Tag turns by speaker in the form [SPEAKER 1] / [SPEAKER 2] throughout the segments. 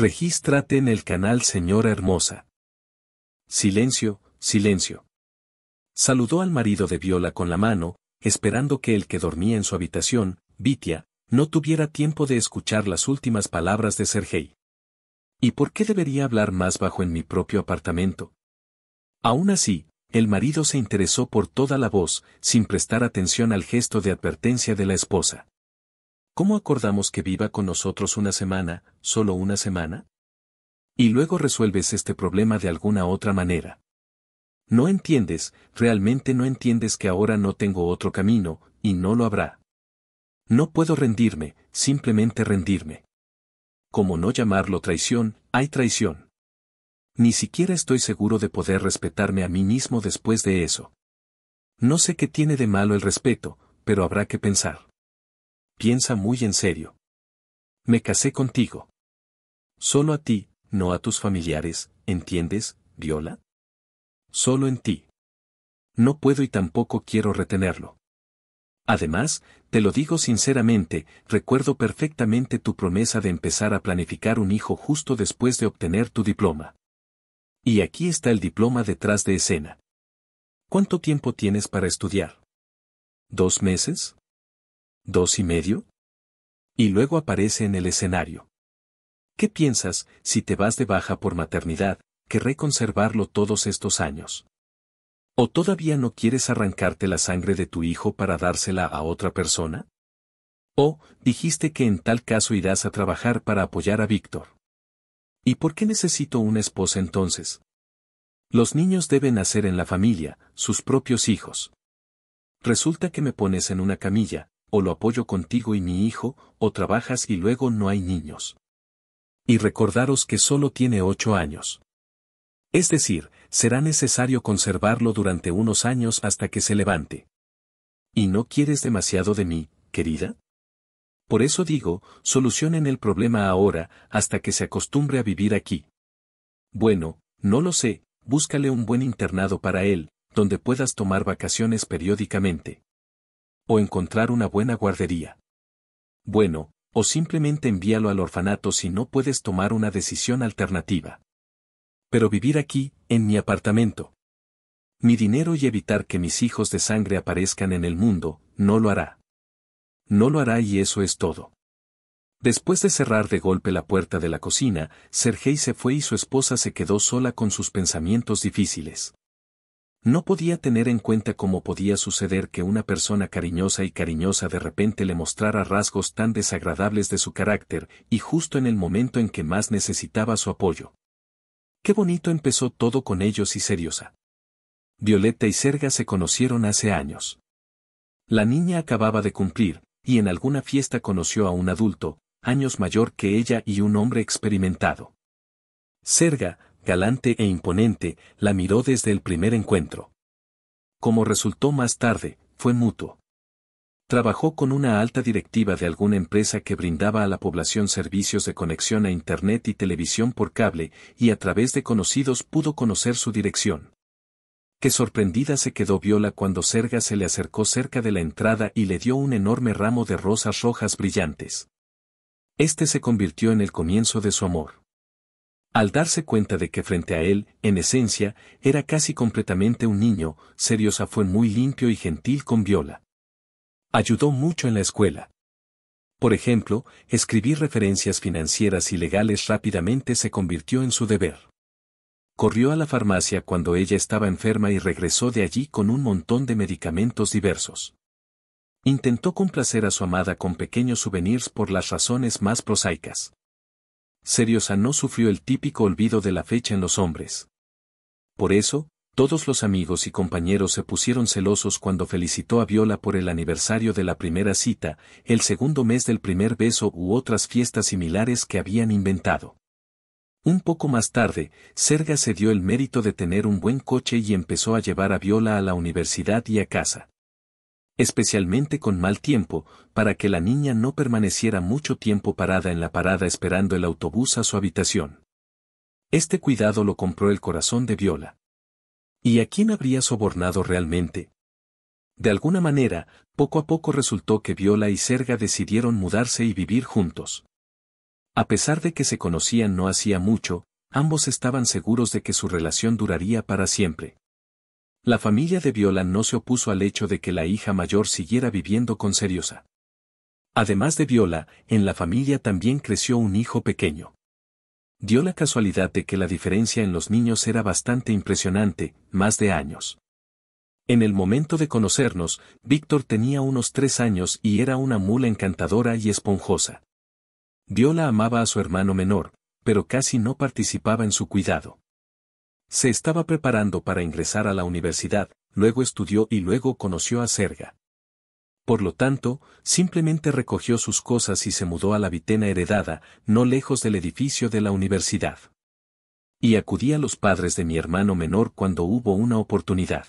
[SPEAKER 1] Regístrate en el canal Señora Hermosa. Silencio, silencio. Saludó al marido de Viola con la mano, esperando que el que dormía en su habitación, Vitia, no tuviera tiempo de escuchar las últimas palabras de Sergei. ¿Y por qué debería hablar más bajo en mi propio apartamento? Aún así, el marido se interesó por toda la voz, sin prestar atención al gesto de advertencia de la esposa. ¿Cómo acordamos que viva con nosotros una semana, solo una semana? Y luego resuelves este problema de alguna otra manera. No entiendes, realmente no entiendes que ahora no tengo otro camino, y no lo habrá. No puedo rendirme, simplemente rendirme. Como no llamarlo traición, hay traición. Ni siquiera estoy seguro de poder respetarme a mí mismo después de eso. No sé qué tiene de malo el respeto, pero habrá que pensar piensa muy en serio. Me casé contigo. Solo a ti, no a tus familiares, ¿entiendes, Viola? Solo en ti. No puedo y tampoco quiero retenerlo. Además, te lo digo sinceramente, recuerdo perfectamente tu promesa de empezar a planificar un hijo justo después de obtener tu diploma. Y aquí está el diploma detrás de escena. ¿Cuánto tiempo tienes para estudiar? ¿Dos meses? ¿Dos y medio? Y luego aparece en el escenario. ¿Qué piensas, si te vas de baja por maternidad, querré conservarlo todos estos años? ¿O todavía no quieres arrancarte la sangre de tu hijo para dársela a otra persona? ¿O dijiste que en tal caso irás a trabajar para apoyar a Víctor? ¿Y por qué necesito una esposa entonces? Los niños deben nacer en la familia, sus propios hijos. Resulta que me pones en una camilla, o lo apoyo contigo y mi hijo, o trabajas y luego no hay niños. Y recordaros que solo tiene ocho años. Es decir, será necesario conservarlo durante unos años hasta que se levante. ¿Y no quieres demasiado de mí, querida? Por eso digo, solucionen el problema ahora, hasta que se acostumbre a vivir aquí. Bueno, no lo sé, búscale un buen internado para él, donde puedas tomar vacaciones periódicamente o encontrar una buena guardería. Bueno, o simplemente envíalo al orfanato si no puedes tomar una decisión alternativa. Pero vivir aquí, en mi apartamento. Mi dinero y evitar que mis hijos de sangre aparezcan en el mundo, no lo hará. No lo hará y eso es todo. Después de cerrar de golpe la puerta de la cocina, Sergei se fue y su esposa se quedó sola con sus pensamientos difíciles. No podía tener en cuenta cómo podía suceder que una persona cariñosa y cariñosa de repente le mostrara rasgos tan desagradables de su carácter y justo en el momento en que más necesitaba su apoyo. Qué bonito empezó todo con ellos y Seriosa. Violeta y Serga se conocieron hace años. La niña acababa de cumplir, y en alguna fiesta conoció a un adulto, años mayor que ella y un hombre experimentado. Serga, galante e imponente, la miró desde el primer encuentro. Como resultó más tarde, fue mutuo. Trabajó con una alta directiva de alguna empresa que brindaba a la población servicios de conexión a Internet y televisión por cable, y a través de conocidos pudo conocer su dirección. Qué sorprendida se quedó Viola cuando Serga se le acercó cerca de la entrada y le dio un enorme ramo de rosas rojas brillantes. Este se convirtió en el comienzo de su amor. Al darse cuenta de que frente a él, en esencia, era casi completamente un niño, Seriosa fue muy limpio y gentil con Viola. Ayudó mucho en la escuela. Por ejemplo, escribir referencias financieras y legales rápidamente se convirtió en su deber. Corrió a la farmacia cuando ella estaba enferma y regresó de allí con un montón de medicamentos diversos. Intentó complacer a su amada con pequeños souvenirs por las razones más prosaicas. Seriosa no sufrió el típico olvido de la fecha en los hombres. Por eso, todos los amigos y compañeros se pusieron celosos cuando felicitó a Viola por el aniversario de la primera cita, el segundo mes del primer beso u otras fiestas similares que habían inventado. Un poco más tarde, Serga se dio el mérito de tener un buen coche y empezó a llevar a Viola a la universidad y a casa especialmente con mal tiempo, para que la niña no permaneciera mucho tiempo parada en la parada esperando el autobús a su habitación. Este cuidado lo compró el corazón de Viola. ¿Y a quién habría sobornado realmente? De alguna manera, poco a poco resultó que Viola y Serga decidieron mudarse y vivir juntos. A pesar de que se conocían no hacía mucho, ambos estaban seguros de que su relación duraría para siempre. La familia de Viola no se opuso al hecho de que la hija mayor siguiera viviendo con Seriosa. Además de Viola, en la familia también creció un hijo pequeño. Dio la casualidad de que la diferencia en los niños era bastante impresionante, más de años. En el momento de conocernos, Víctor tenía unos tres años y era una mula encantadora y esponjosa. Viola amaba a su hermano menor, pero casi no participaba en su cuidado. Se estaba preparando para ingresar a la universidad, luego estudió y luego conoció a Serga. Por lo tanto, simplemente recogió sus cosas y se mudó a la vitena heredada, no lejos del edificio de la universidad. Y acudí a los padres de mi hermano menor cuando hubo una oportunidad.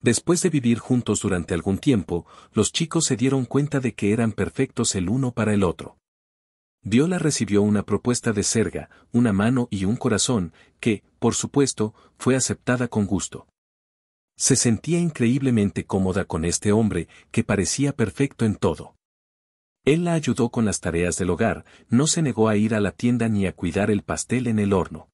[SPEAKER 1] Después de vivir juntos durante algún tiempo, los chicos se dieron cuenta de que eran perfectos el uno para el otro. Viola recibió una propuesta de Serga, una mano y un corazón, que, por supuesto, fue aceptada con gusto. Se sentía increíblemente cómoda con este hombre, que parecía perfecto en todo. Él la ayudó con las tareas del hogar, no se negó a ir a la tienda ni a cuidar el pastel en el horno.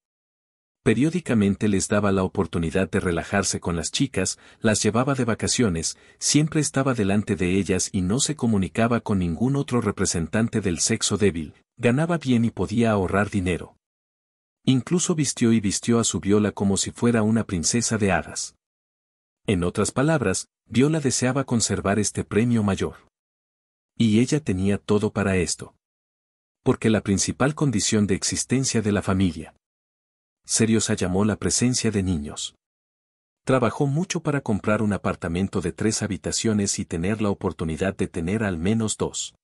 [SPEAKER 1] Periódicamente les daba la oportunidad de relajarse con las chicas, las llevaba de vacaciones, siempre estaba delante de ellas y no se comunicaba con ningún otro representante del sexo débil, ganaba bien y podía ahorrar dinero. Incluso vistió y vistió a su Viola como si fuera una princesa de hadas. En otras palabras, Viola deseaba conservar este premio mayor. Y ella tenía todo para esto. Porque la principal condición de existencia de la familia. Seriosa llamó la presencia de niños. Trabajó mucho para comprar un apartamento de tres habitaciones y tener la oportunidad de tener al menos dos.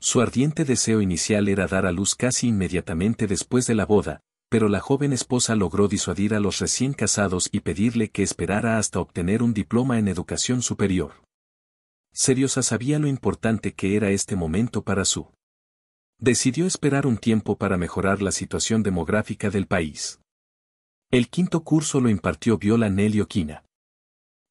[SPEAKER 1] Su ardiente deseo inicial era dar a luz casi inmediatamente después de la boda, pero la joven esposa logró disuadir a los recién casados y pedirle que esperara hasta obtener un diploma en educación superior. Seriosa sabía lo importante que era este momento para su. Decidió esperar un tiempo para mejorar la situación demográfica del país. El quinto curso lo impartió Viola Nelioquina.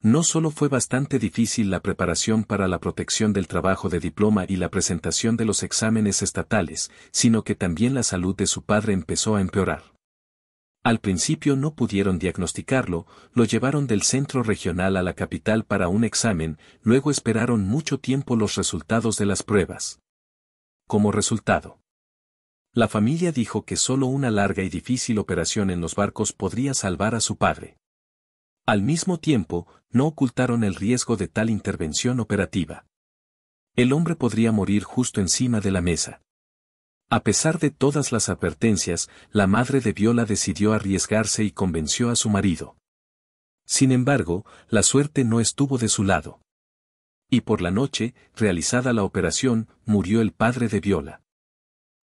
[SPEAKER 1] No solo fue bastante difícil la preparación para la protección del trabajo de diploma y la presentación de los exámenes estatales, sino que también la salud de su padre empezó a empeorar. Al principio no pudieron diagnosticarlo, lo llevaron del centro regional a la capital para un examen, luego esperaron mucho tiempo los resultados de las pruebas. Como resultado, la familia dijo que solo una larga y difícil operación en los barcos podría salvar a su padre. Al mismo tiempo, no ocultaron el riesgo de tal intervención operativa. El hombre podría morir justo encima de la mesa. A pesar de todas las advertencias, la madre de Viola decidió arriesgarse y convenció a su marido. Sin embargo, la suerte no estuvo de su lado. Y por la noche, realizada la operación, murió el padre de Viola.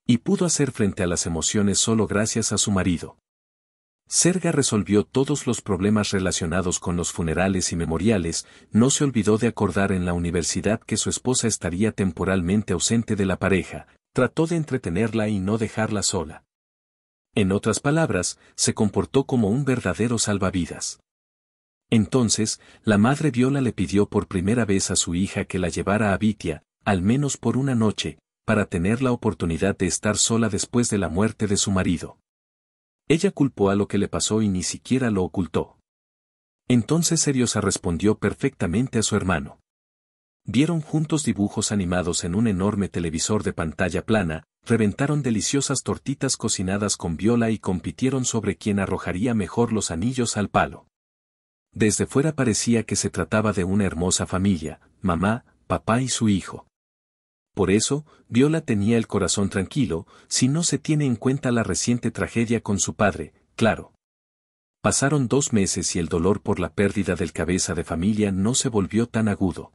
[SPEAKER 1] Y pudo hacer frente a las emociones solo gracias a su marido. Serga resolvió todos los problemas relacionados con los funerales y memoriales, no se olvidó de acordar en la universidad que su esposa estaría temporalmente ausente de la pareja, trató de entretenerla y no dejarla sola. En otras palabras, se comportó como un verdadero salvavidas. Entonces, la madre Viola le pidió por primera vez a su hija que la llevara a Vitia, al menos por una noche, para tener la oportunidad de estar sola después de la muerte de su marido. Ella culpó a lo que le pasó y ni siquiera lo ocultó. Entonces Seriosa respondió perfectamente a su hermano vieron juntos dibujos animados en un enorme televisor de pantalla plana, reventaron deliciosas tortitas cocinadas con viola y compitieron sobre quién arrojaría mejor los anillos al palo. Desde fuera parecía que se trataba de una hermosa familia, mamá, papá y su hijo. Por eso, Viola tenía el corazón tranquilo, si no se tiene en cuenta la reciente tragedia con su padre, claro. Pasaron dos meses y el dolor por la pérdida del cabeza de familia no se volvió tan agudo.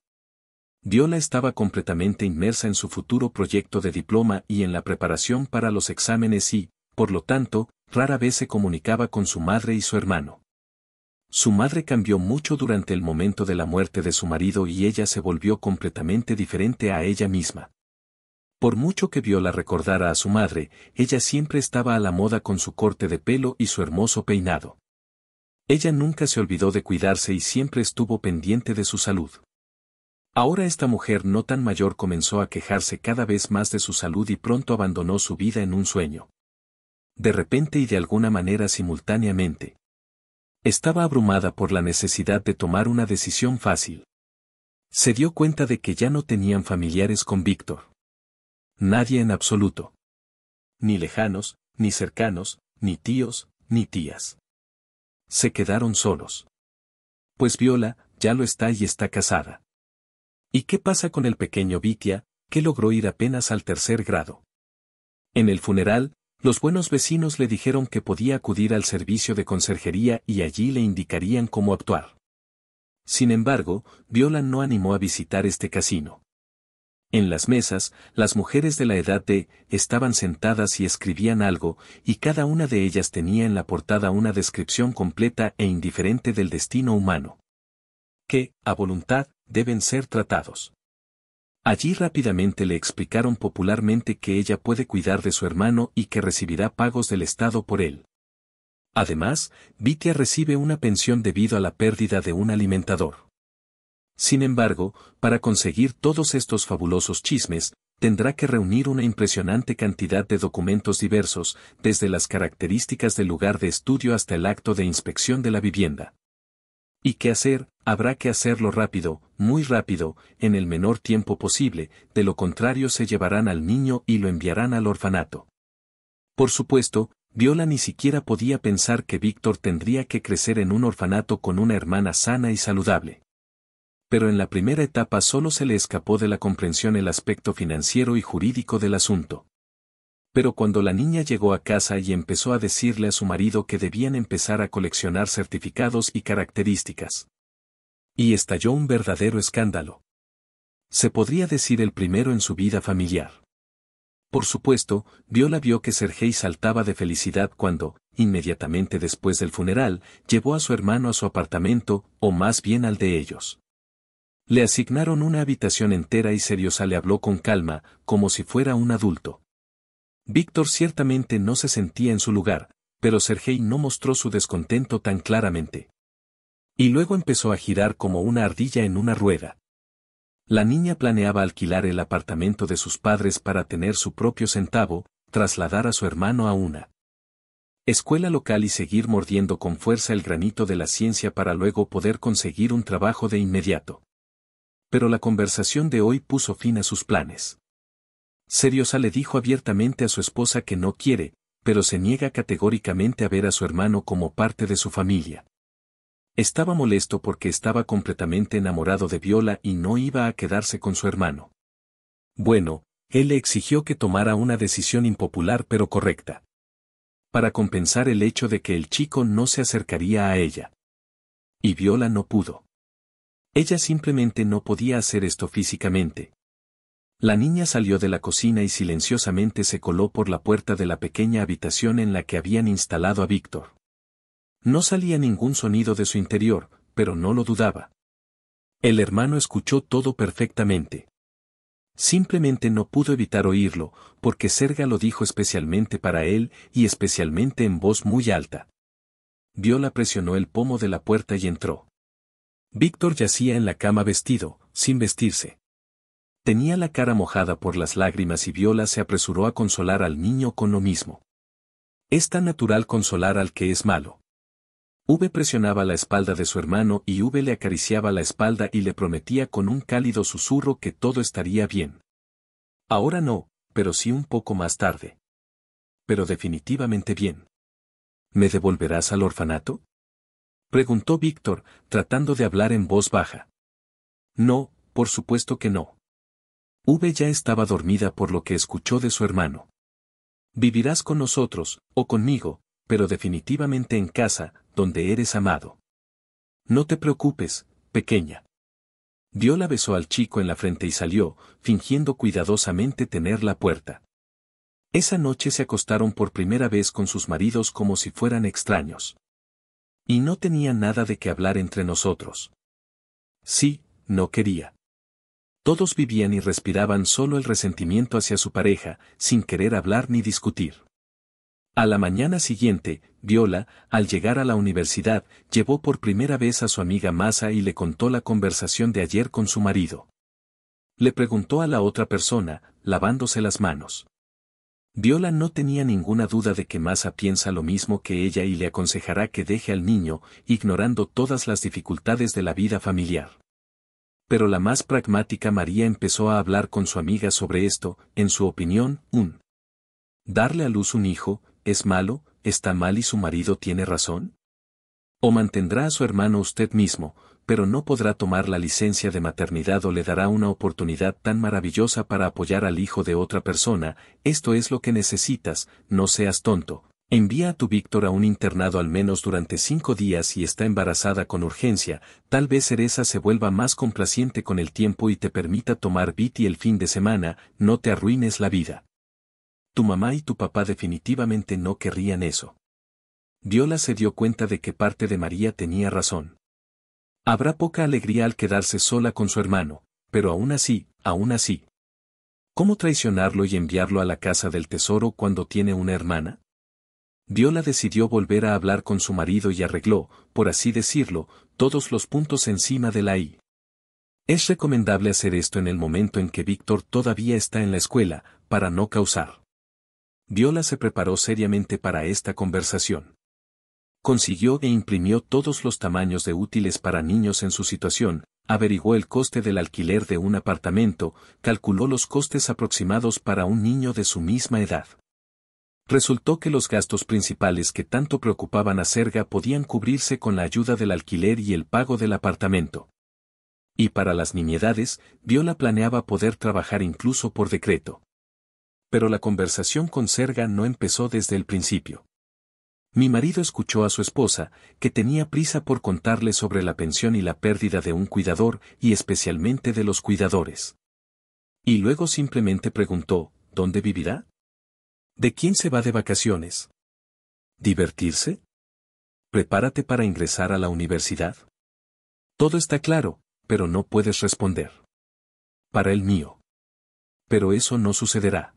[SPEAKER 1] Viola estaba completamente inmersa en su futuro proyecto de diploma y en la preparación para los exámenes y, por lo tanto, rara vez se comunicaba con su madre y su hermano. Su madre cambió mucho durante el momento de la muerte de su marido y ella se volvió completamente diferente a ella misma. Por mucho que Viola recordara a su madre, ella siempre estaba a la moda con su corte de pelo y su hermoso peinado. Ella nunca se olvidó de cuidarse y siempre estuvo pendiente de su salud. Ahora esta mujer no tan mayor comenzó a quejarse cada vez más de su salud y pronto abandonó su vida en un sueño. De repente y de alguna manera simultáneamente. Estaba abrumada por la necesidad de tomar una decisión fácil. Se dio cuenta de que ya no tenían familiares con Víctor. Nadie en absoluto. Ni lejanos, ni cercanos, ni tíos, ni tías. Se quedaron solos. Pues Viola, ya lo está y está casada. ¿Y qué pasa con el pequeño Vitia, que logró ir apenas al tercer grado? En el funeral, los buenos vecinos le dijeron que podía acudir al servicio de conserjería y allí le indicarían cómo actuar. Sin embargo, Viola no animó a visitar este casino. En las mesas, las mujeres de la edad de estaban sentadas y escribían algo, y cada una de ellas tenía en la portada una descripción completa e indiferente del destino humano. Que, a voluntad, deben ser tratados. Allí rápidamente le explicaron popularmente que ella puede cuidar de su hermano y que recibirá pagos del Estado por él. Además, Vitia recibe una pensión debido a la pérdida de un alimentador. Sin embargo, para conseguir todos estos fabulosos chismes, tendrá que reunir una impresionante cantidad de documentos diversos, desde las características del lugar de estudio hasta el acto de inspección de la vivienda. Y qué hacer, habrá que hacerlo rápido, muy rápido, en el menor tiempo posible, de lo contrario se llevarán al niño y lo enviarán al orfanato. Por supuesto, Viola ni siquiera podía pensar que Víctor tendría que crecer en un orfanato con una hermana sana y saludable. Pero en la primera etapa solo se le escapó de la comprensión el aspecto financiero y jurídico del asunto. Pero cuando la niña llegó a casa y empezó a decirle a su marido que debían empezar a coleccionar certificados y características. Y estalló un verdadero escándalo. Se podría decir el primero en su vida familiar. Por supuesto, Viola vio que Sergei saltaba de felicidad cuando, inmediatamente después del funeral, llevó a su hermano a su apartamento, o más bien al de ellos. Le asignaron una habitación entera y Seriosa le habló con calma, como si fuera un adulto. Víctor ciertamente no se sentía en su lugar, pero Sergei no mostró su descontento tan claramente. Y luego empezó a girar como una ardilla en una rueda. La niña planeaba alquilar el apartamento de sus padres para tener su propio centavo, trasladar a su hermano a una escuela local y seguir mordiendo con fuerza el granito de la ciencia para luego poder conseguir un trabajo de inmediato. Pero la conversación de hoy puso fin a sus planes. Seriosa le dijo abiertamente a su esposa que no quiere, pero se niega categóricamente a ver a su hermano como parte de su familia. Estaba molesto porque estaba completamente enamorado de Viola y no iba a quedarse con su hermano. Bueno, él le exigió que tomara una decisión impopular pero correcta. Para compensar el hecho de que el chico no se acercaría a ella. Y Viola no pudo. Ella simplemente no podía hacer esto físicamente, la niña salió de la cocina y silenciosamente se coló por la puerta de la pequeña habitación en la que habían instalado a Víctor. No salía ningún sonido de su interior, pero no lo dudaba. El hermano escuchó todo perfectamente. Simplemente no pudo evitar oírlo, porque Serga lo dijo especialmente para él y especialmente en voz muy alta. Viola presionó el pomo de la puerta y entró. Víctor yacía en la cama vestido, sin vestirse. Tenía la cara mojada por las lágrimas y Viola se apresuró a consolar al niño con lo mismo. Es tan natural consolar al que es malo. V presionaba la espalda de su hermano y V le acariciaba la espalda y le prometía con un cálido susurro que todo estaría bien. Ahora no, pero sí un poco más tarde. Pero definitivamente bien. ¿Me devolverás al orfanato? Preguntó Víctor, tratando de hablar en voz baja. No, por supuesto que no. V ya estaba dormida por lo que escuchó de su hermano. Vivirás con nosotros, o conmigo, pero definitivamente en casa, donde eres amado. No te preocupes, pequeña. la besó al chico en la frente y salió, fingiendo cuidadosamente tener la puerta. Esa noche se acostaron por primera vez con sus maridos como si fueran extraños. Y no tenía nada de qué hablar entre nosotros. Sí, no quería. Todos vivían y respiraban solo el resentimiento hacia su pareja, sin querer hablar ni discutir. A la mañana siguiente, Viola, al llegar a la universidad, llevó por primera vez a su amiga Masa y le contó la conversación de ayer con su marido. Le preguntó a la otra persona, lavándose las manos. Viola no tenía ninguna duda de que Masa piensa lo mismo que ella y le aconsejará que deje al niño, ignorando todas las dificultades de la vida familiar pero la más pragmática María empezó a hablar con su amiga sobre esto, en su opinión, un darle a luz un hijo, es malo, está mal y su marido tiene razón. O mantendrá a su hermano usted mismo, pero no podrá tomar la licencia de maternidad o le dará una oportunidad tan maravillosa para apoyar al hijo de otra persona, esto es lo que necesitas, no seas tonto, Envía a tu Víctor a un internado al menos durante cinco días y está embarazada con urgencia, tal vez Cereza se vuelva más complaciente con el tiempo y te permita tomar Viti el fin de semana, no te arruines la vida. Tu mamá y tu papá definitivamente no querrían eso. Viola se dio cuenta de que parte de María tenía razón. Habrá poca alegría al quedarse sola con su hermano, pero aún así, aún así. ¿Cómo traicionarlo y enviarlo a la casa del tesoro cuando tiene una hermana? Viola decidió volver a hablar con su marido y arregló, por así decirlo, todos los puntos encima de la I. Es recomendable hacer esto en el momento en que Víctor todavía está en la escuela, para no causar. Viola se preparó seriamente para esta conversación. Consiguió e imprimió todos los tamaños de útiles para niños en su situación, averiguó el coste del alquiler de un apartamento, calculó los costes aproximados para un niño de su misma edad. Resultó que los gastos principales que tanto preocupaban a Serga podían cubrirse con la ayuda del alquiler y el pago del apartamento. Y para las nimiedades, Viola planeaba poder trabajar incluso por decreto. Pero la conversación con Serga no empezó desde el principio. Mi marido escuchó a su esposa, que tenía prisa por contarle sobre la pensión y la pérdida de un cuidador, y especialmente de los cuidadores. Y luego simplemente preguntó, ¿dónde vivirá? ¿De quién se va de vacaciones? ¿Divertirse? Prepárate para ingresar a la universidad. Todo está claro, pero no puedes responder. Para el mío. Pero eso no sucederá.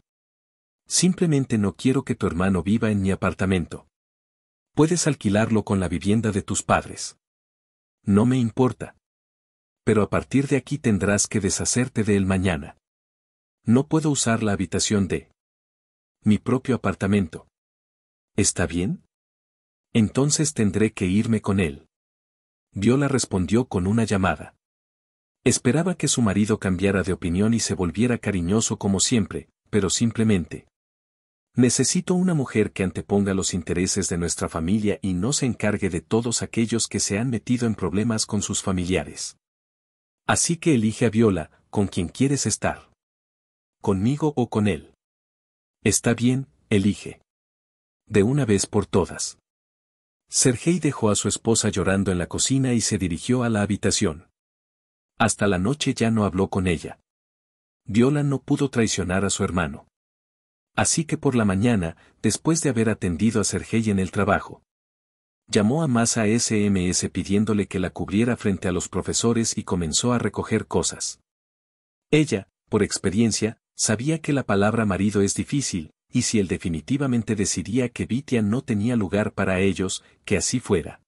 [SPEAKER 1] Simplemente no quiero que tu hermano viva en mi apartamento. Puedes alquilarlo con la vivienda de tus padres. No me importa. Pero a partir de aquí tendrás que deshacerte de él mañana. No puedo usar la habitación de mi propio apartamento. ¿Está bien? Entonces tendré que irme con él. Viola respondió con una llamada. Esperaba que su marido cambiara de opinión y se volviera cariñoso como siempre, pero simplemente. Necesito una mujer que anteponga los intereses de nuestra familia y no se encargue de todos aquellos que se han metido en problemas con sus familiares. Así que elige a Viola, con quien quieres estar. Conmigo o con él. Está bien, elige. De una vez por todas. Sergei dejó a su esposa llorando en la cocina y se dirigió a la habitación. Hasta la noche ya no habló con ella. Viola no pudo traicionar a su hermano. Así que por la mañana, después de haber atendido a Sergei en el trabajo, llamó a Masa SMS pidiéndole que la cubriera frente a los profesores y comenzó a recoger cosas. Ella, por experiencia, Sabía que la palabra marido es difícil, y si él definitivamente decidía que Vitia no tenía lugar para ellos, que así fuera.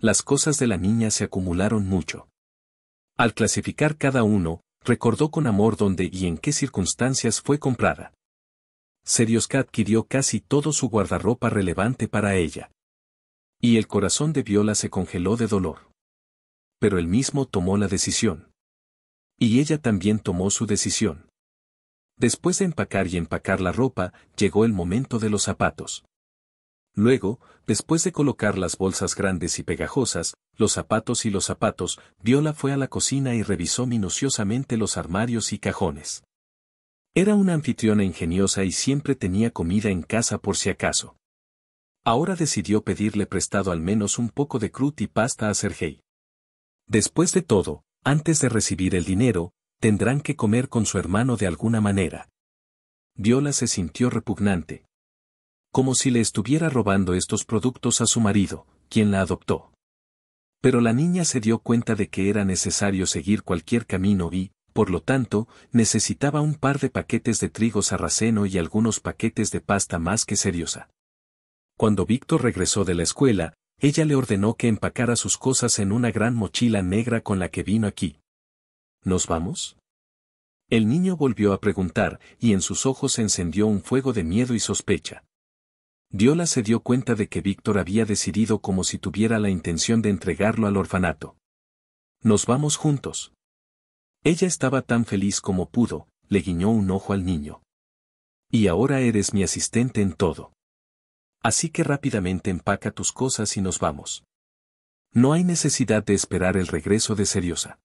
[SPEAKER 1] Las cosas de la niña se acumularon mucho. Al clasificar cada uno, recordó con amor dónde y en qué circunstancias fue comprada. Serioska adquirió casi todo su guardarropa relevante para ella. Y el corazón de Viola se congeló de dolor. Pero él mismo tomó la decisión. Y ella también tomó su decisión. Después de empacar y empacar la ropa, llegó el momento de los zapatos. Luego, después de colocar las bolsas grandes y pegajosas, los zapatos y los zapatos, Viola fue a la cocina y revisó minuciosamente los armarios y cajones. Era una anfitriona ingeniosa y siempre tenía comida en casa por si acaso. Ahora decidió pedirle prestado al menos un poco de crut y pasta a Sergei. Después de todo, antes de recibir el dinero, Tendrán que comer con su hermano de alguna manera. Viola se sintió repugnante. Como si le estuviera robando estos productos a su marido, quien la adoptó. Pero la niña se dio cuenta de que era necesario seguir cualquier camino y, por lo tanto, necesitaba un par de paquetes de trigo sarraceno y algunos paquetes de pasta más que seriosa. Cuando Víctor regresó de la escuela, ella le ordenó que empacara sus cosas en una gran mochila negra con la que vino aquí. ¿Nos vamos? El niño volvió a preguntar, y en sus ojos se encendió un fuego de miedo y sospecha. Diola se dio cuenta de que Víctor había decidido como si tuviera la intención de entregarlo al orfanato. Nos vamos juntos. Ella estaba tan feliz como pudo, le guiñó un ojo al niño. Y ahora eres mi asistente en todo. Así que rápidamente empaca tus cosas y nos vamos. No hay necesidad de esperar el regreso de Seriosa.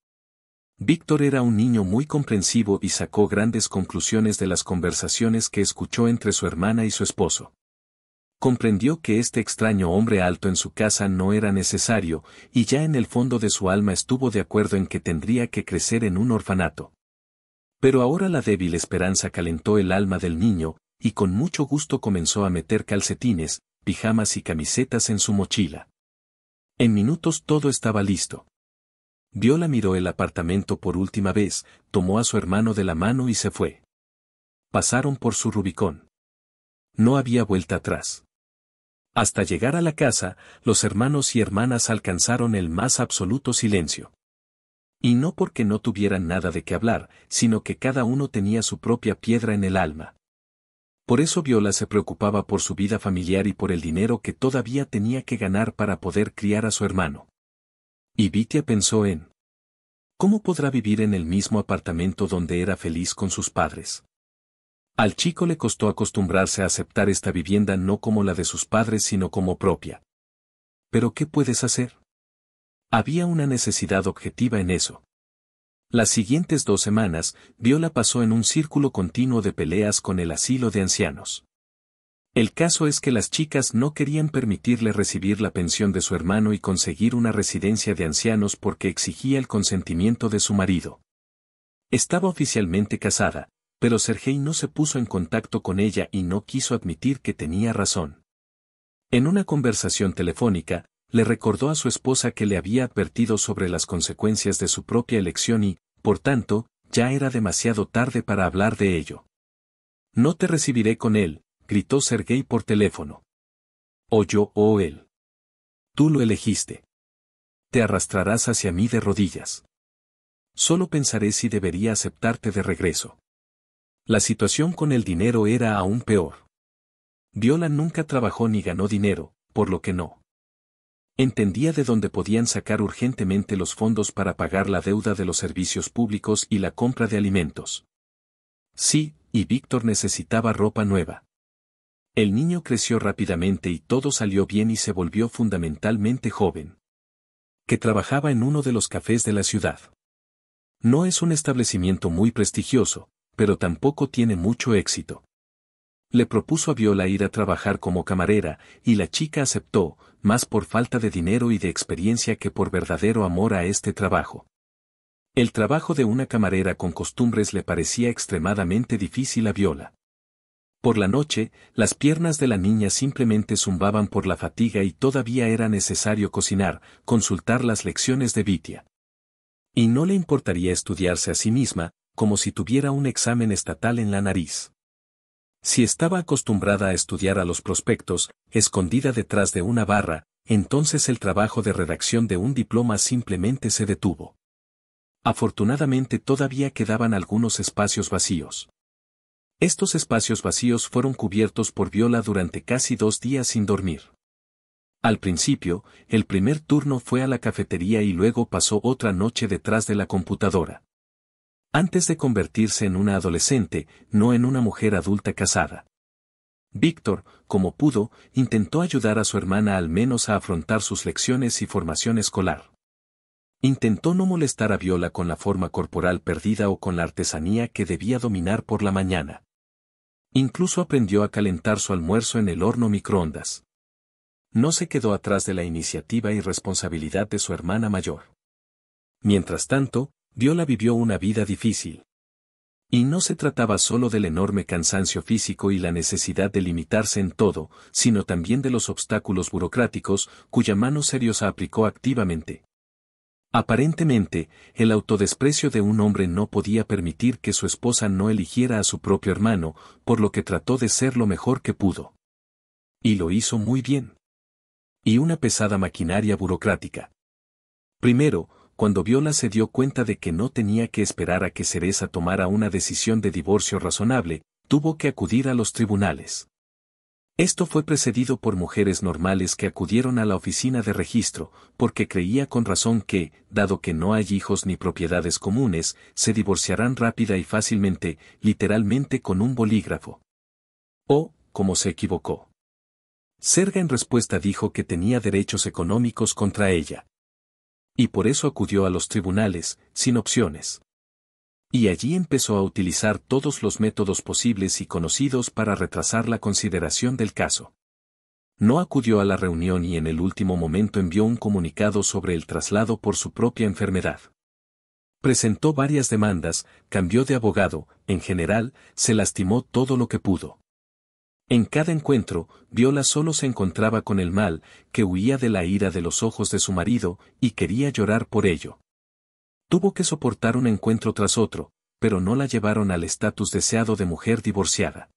[SPEAKER 1] Víctor era un niño muy comprensivo y sacó grandes conclusiones de las conversaciones que escuchó entre su hermana y su esposo. Comprendió que este extraño hombre alto en su casa no era necesario, y ya en el fondo de su alma estuvo de acuerdo en que tendría que crecer en un orfanato. Pero ahora la débil esperanza calentó el alma del niño, y con mucho gusto comenzó a meter calcetines, pijamas y camisetas en su mochila. En minutos todo estaba listo. Viola miró el apartamento por última vez, tomó a su hermano de la mano y se fue. Pasaron por su Rubicón. No había vuelta atrás. Hasta llegar a la casa, los hermanos y hermanas alcanzaron el más absoluto silencio. Y no porque no tuvieran nada de qué hablar, sino que cada uno tenía su propia piedra en el alma. Por eso Viola se preocupaba por su vida familiar y por el dinero que todavía tenía que ganar para poder criar a su hermano. Y Vitya pensó en ¿Cómo podrá vivir en el mismo apartamento donde era feliz con sus padres? Al chico le costó acostumbrarse a aceptar esta vivienda no como la de sus padres sino como propia. Pero ¿qué puedes hacer? Había una necesidad objetiva en eso. Las siguientes dos semanas, Viola pasó en un círculo continuo de peleas con el asilo de ancianos. El caso es que las chicas no querían permitirle recibir la pensión de su hermano y conseguir una residencia de ancianos porque exigía el consentimiento de su marido. Estaba oficialmente casada, pero Sergei no se puso en contacto con ella y no quiso admitir que tenía razón. En una conversación telefónica, le recordó a su esposa que le había advertido sobre las consecuencias de su propia elección y, por tanto, ya era demasiado tarde para hablar de ello. No te recibiré con él, gritó Sergei por teléfono. O yo o oh, él. Tú lo elegiste. Te arrastrarás hacia mí de rodillas. Solo pensaré si debería aceptarte de regreso. La situación con el dinero era aún peor. Viola nunca trabajó ni ganó dinero, por lo que no. Entendía de dónde podían sacar urgentemente los fondos para pagar la deuda de los servicios públicos y la compra de alimentos. Sí, y Víctor necesitaba ropa nueva. El niño creció rápidamente y todo salió bien y se volvió fundamentalmente joven. Que trabajaba en uno de los cafés de la ciudad. No es un establecimiento muy prestigioso, pero tampoco tiene mucho éxito. Le propuso a Viola ir a trabajar como camarera, y la chica aceptó, más por falta de dinero y de experiencia que por verdadero amor a este trabajo. El trabajo de una camarera con costumbres le parecía extremadamente difícil a Viola. Por la noche, las piernas de la niña simplemente zumbaban por la fatiga y todavía era necesario cocinar, consultar las lecciones de Vitia. Y no le importaría estudiarse a sí misma, como si tuviera un examen estatal en la nariz. Si estaba acostumbrada a estudiar a los prospectos, escondida detrás de una barra, entonces el trabajo de redacción de un diploma simplemente se detuvo. Afortunadamente todavía quedaban algunos espacios vacíos. Estos espacios vacíos fueron cubiertos por Viola durante casi dos días sin dormir. Al principio, el primer turno fue a la cafetería y luego pasó otra noche detrás de la computadora. Antes de convertirse en una adolescente, no en una mujer adulta casada. Víctor, como pudo, intentó ayudar a su hermana al menos a afrontar sus lecciones y formación escolar. Intentó no molestar a Viola con la forma corporal perdida o con la artesanía que debía dominar por la mañana. Incluso aprendió a calentar su almuerzo en el horno microondas. No se quedó atrás de la iniciativa y responsabilidad de su hermana mayor. Mientras tanto, Viola vivió una vida difícil. Y no se trataba solo del enorme cansancio físico y la necesidad de limitarse en todo, sino también de los obstáculos burocráticos, cuya mano Seriosa aplicó activamente. Aparentemente, el autodesprecio de un hombre no podía permitir que su esposa no eligiera a su propio hermano, por lo que trató de ser lo mejor que pudo. Y lo hizo muy bien. Y una pesada maquinaria burocrática. Primero, cuando Viola se dio cuenta de que no tenía que esperar a que Cereza tomara una decisión de divorcio razonable, tuvo que acudir a los tribunales. Esto fue precedido por mujeres normales que acudieron a la oficina de registro, porque creía con razón que, dado que no hay hijos ni propiedades comunes, se divorciarán rápida y fácilmente, literalmente con un bolígrafo. O, como se equivocó. Serga en respuesta dijo que tenía derechos económicos contra ella. Y por eso acudió a los tribunales, sin opciones. Y allí empezó a utilizar todos los métodos posibles y conocidos para retrasar la consideración del caso. No acudió a la reunión y en el último momento envió un comunicado sobre el traslado por su propia enfermedad. Presentó varias demandas, cambió de abogado, en general, se lastimó todo lo que pudo. En cada encuentro, Viola solo se encontraba con el mal, que huía de la ira de los ojos de su marido, y quería llorar por ello. Tuvo que soportar un encuentro tras otro, pero no la llevaron al estatus deseado de mujer divorciada.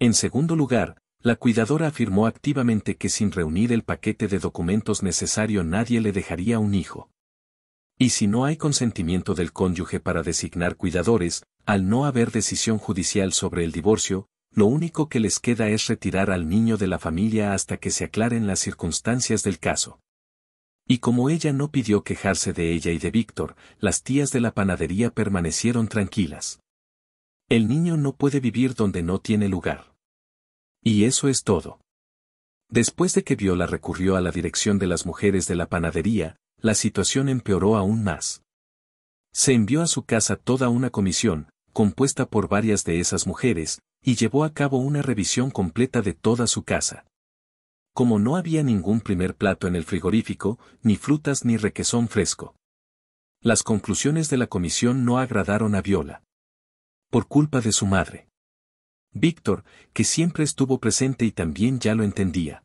[SPEAKER 1] En segundo lugar, la cuidadora afirmó activamente que sin reunir el paquete de documentos necesario nadie le dejaría un hijo. Y si no hay consentimiento del cónyuge para designar cuidadores, al no haber decisión judicial sobre el divorcio, lo único que les queda es retirar al niño de la familia hasta que se aclaren las circunstancias del caso. Y como ella no pidió quejarse de ella y de Víctor, las tías de la panadería permanecieron tranquilas. El niño no puede vivir donde no tiene lugar. Y eso es todo. Después de que Viola recurrió a la dirección de las mujeres de la panadería, la situación empeoró aún más. Se envió a su casa toda una comisión, compuesta por varias de esas mujeres, y llevó a cabo una revisión completa de toda su casa como no había ningún primer plato en el frigorífico, ni frutas ni requesón fresco. Las conclusiones de la comisión no agradaron a Viola. Por culpa de su madre. Víctor, que siempre estuvo presente y también ya lo entendía.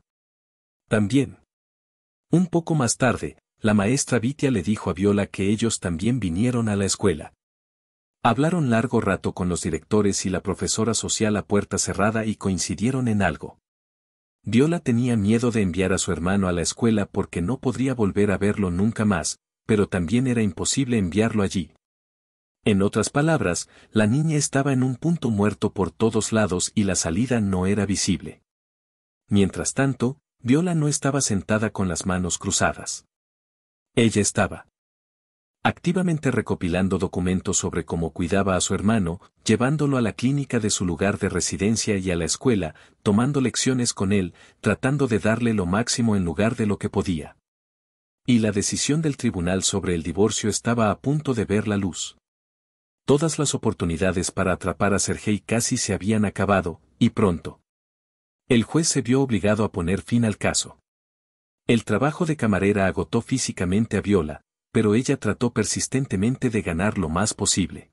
[SPEAKER 1] También. Un poco más tarde, la maestra Vitia le dijo a Viola que ellos también vinieron a la escuela. Hablaron largo rato con los directores y la profesora social a puerta cerrada y coincidieron en algo. Viola tenía miedo de enviar a su hermano a la escuela porque no podría volver a verlo nunca más, pero también era imposible enviarlo allí. En otras palabras, la niña estaba en un punto muerto por todos lados y la salida no era visible. Mientras tanto, Viola no estaba sentada con las manos cruzadas. Ella estaba activamente recopilando documentos sobre cómo cuidaba a su hermano, llevándolo a la clínica de su lugar de residencia y a la escuela, tomando lecciones con él, tratando de darle lo máximo en lugar de lo que podía. Y la decisión del tribunal sobre el divorcio estaba a punto de ver la luz. Todas las oportunidades para atrapar a Sergei casi se habían acabado, y pronto. El juez se vio obligado a poner fin al caso. El trabajo de camarera agotó físicamente a Viola, pero ella trató persistentemente de ganar lo más posible.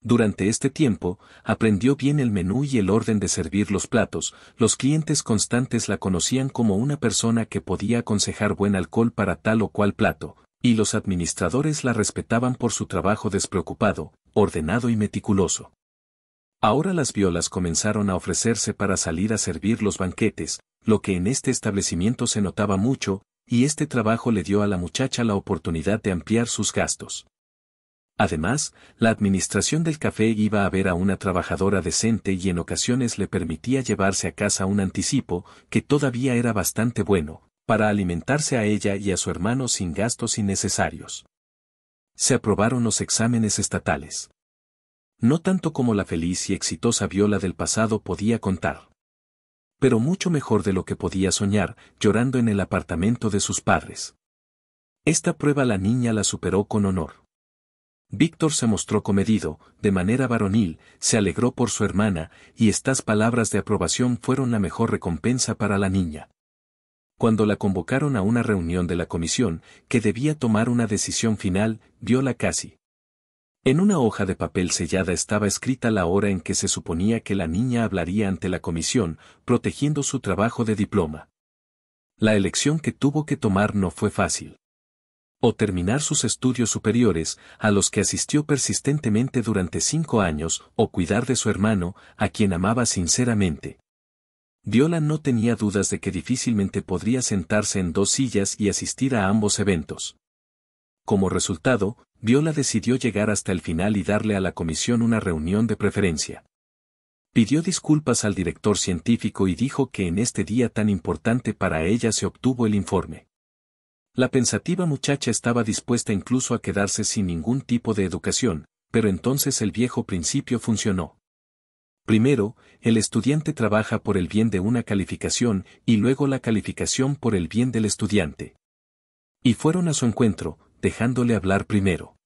[SPEAKER 1] Durante este tiempo, aprendió bien el menú y el orden de servir los platos, los clientes constantes la conocían como una persona que podía aconsejar buen alcohol para tal o cual plato, y los administradores la respetaban por su trabajo despreocupado, ordenado y meticuloso. Ahora las violas comenzaron a ofrecerse para salir a servir los banquetes, lo que en este establecimiento se notaba mucho, y este trabajo le dio a la muchacha la oportunidad de ampliar sus gastos. Además, la administración del café iba a ver a una trabajadora decente y en ocasiones le permitía llevarse a casa un anticipo, que todavía era bastante bueno, para alimentarse a ella y a su hermano sin gastos innecesarios. Se aprobaron los exámenes estatales. No tanto como la feliz y exitosa viola del pasado podía contar pero mucho mejor de lo que podía soñar, llorando en el apartamento de sus padres. Esta prueba la niña la superó con honor. Víctor se mostró comedido, de manera varonil, se alegró por su hermana, y estas palabras de aprobación fueron la mejor recompensa para la niña. Cuando la convocaron a una reunión de la comisión, que debía tomar una decisión final, viola casi. En una hoja de papel sellada estaba escrita la hora en que se suponía que la niña hablaría ante la comisión, protegiendo su trabajo de diploma. La elección que tuvo que tomar no fue fácil. O terminar sus estudios superiores, a los que asistió persistentemente durante cinco años, o cuidar de su hermano, a quien amaba sinceramente. Viola no tenía dudas de que difícilmente podría sentarse en dos sillas y asistir a ambos eventos. Como resultado, Viola decidió llegar hasta el final y darle a la comisión una reunión de preferencia. Pidió disculpas al director científico y dijo que en este día tan importante para ella se obtuvo el informe. La pensativa muchacha estaba dispuesta incluso a quedarse sin ningún tipo de educación, pero entonces el viejo principio funcionó. Primero, el estudiante trabaja por el bien de una calificación y luego la calificación por el bien del estudiante. Y fueron a su encuentro, dejándole hablar primero.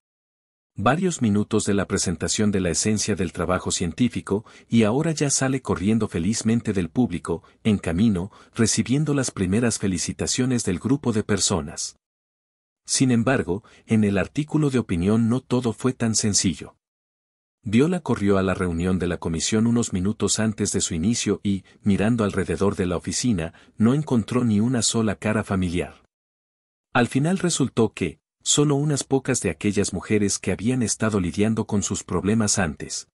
[SPEAKER 1] Varios minutos de la presentación de la esencia del trabajo científico y ahora ya sale corriendo felizmente del público, en camino, recibiendo las primeras felicitaciones del grupo de personas. Sin embargo, en el artículo de opinión no todo fue tan sencillo. Viola corrió a la reunión de la comisión unos minutos antes de su inicio y, mirando alrededor de la oficina, no encontró ni una sola cara familiar. Al final resultó que, Solo unas pocas de aquellas mujeres que habían estado lidiando con sus problemas antes.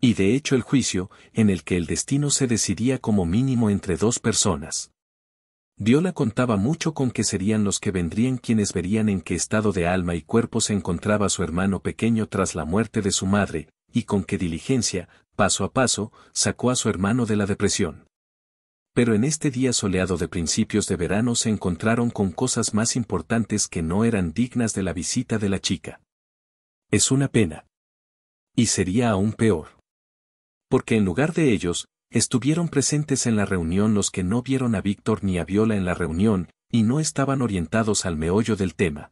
[SPEAKER 1] Y de hecho el juicio, en el que el destino se decidía como mínimo entre dos personas. Viola contaba mucho con que serían los que vendrían quienes verían en qué estado de alma y cuerpo se encontraba su hermano pequeño tras la muerte de su madre, y con qué diligencia, paso a paso, sacó a su hermano de la depresión pero en este día soleado de principios de verano se encontraron con cosas más importantes que no eran dignas de la visita de la chica. Es una pena. Y sería aún peor. Porque en lugar de ellos, estuvieron presentes en la reunión los que no vieron a Víctor ni a Viola en la reunión, y no estaban orientados al meollo del tema.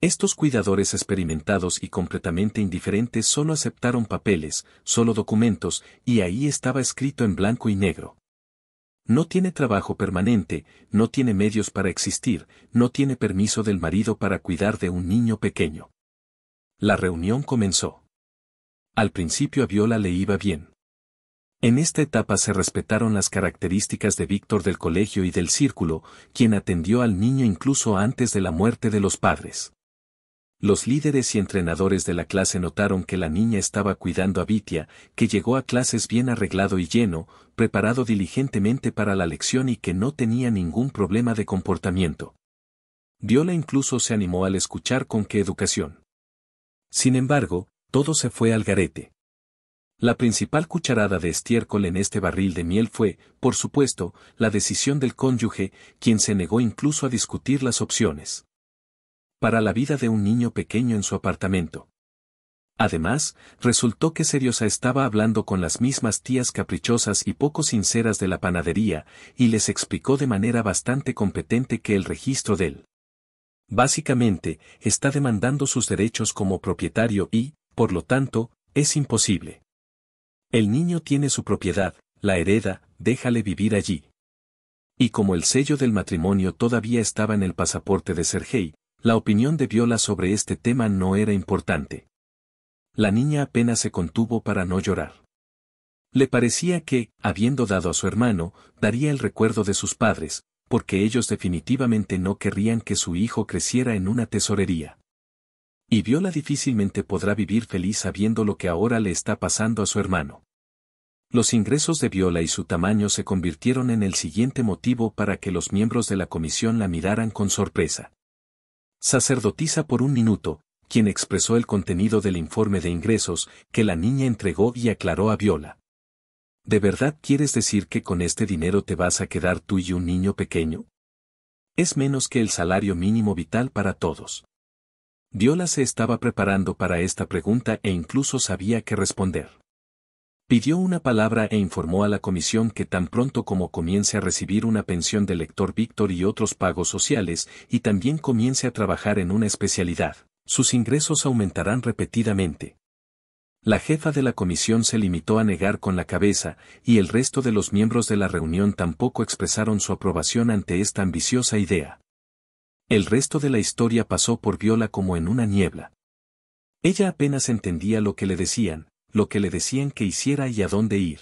[SPEAKER 1] Estos cuidadores experimentados y completamente indiferentes solo aceptaron papeles, solo documentos, y ahí estaba escrito en blanco y negro. No tiene trabajo permanente, no tiene medios para existir, no tiene permiso del marido para cuidar de un niño pequeño. La reunión comenzó. Al principio a Viola le iba bien. En esta etapa se respetaron las características de Víctor del colegio y del círculo, quien atendió al niño incluso antes de la muerte de los padres. Los líderes y entrenadores de la clase notaron que la niña estaba cuidando a Vitia, que llegó a clases bien arreglado y lleno, preparado diligentemente para la lección y que no tenía ningún problema de comportamiento. Viola incluso se animó al escuchar con qué educación. Sin embargo, todo se fue al garete. La principal cucharada de estiércol en este barril de miel fue, por supuesto, la decisión del cónyuge, quien se negó incluso a discutir las opciones para la vida de un niño pequeño en su apartamento. Además, resultó que Seriosa estaba hablando con las mismas tías caprichosas y poco sinceras de la panadería, y les explicó de manera bastante competente que el registro de él, Básicamente, está demandando sus derechos como propietario y, por lo tanto, es imposible. El niño tiene su propiedad, la hereda, déjale vivir allí. Y como el sello del matrimonio todavía estaba en el pasaporte de Sergei, la opinión de Viola sobre este tema no era importante. La niña apenas se contuvo para no llorar. Le parecía que, habiendo dado a su hermano, daría el recuerdo de sus padres, porque ellos definitivamente no querrían que su hijo creciera en una tesorería. Y Viola difícilmente podrá vivir feliz sabiendo lo que ahora le está pasando a su hermano. Los ingresos de Viola y su tamaño se convirtieron en el siguiente motivo para que los miembros de la comisión la miraran con sorpresa sacerdotisa por un minuto, quien expresó el contenido del informe de ingresos que la niña entregó y aclaró a Viola. ¿De verdad quieres decir que con este dinero te vas a quedar tú y un niño pequeño? Es menos que el salario mínimo vital para todos. Viola se estaba preparando para esta pregunta e incluso sabía qué responder. Pidió una palabra e informó a la comisión que tan pronto como comience a recibir una pensión del lector Víctor y otros pagos sociales, y también comience a trabajar en una especialidad, sus ingresos aumentarán repetidamente. La jefa de la comisión se limitó a negar con la cabeza, y el resto de los miembros de la reunión tampoco expresaron su aprobación ante esta ambiciosa idea. El resto de la historia pasó por Viola como en una niebla. Ella apenas entendía lo que le decían, lo que le decían que hiciera y a dónde ir.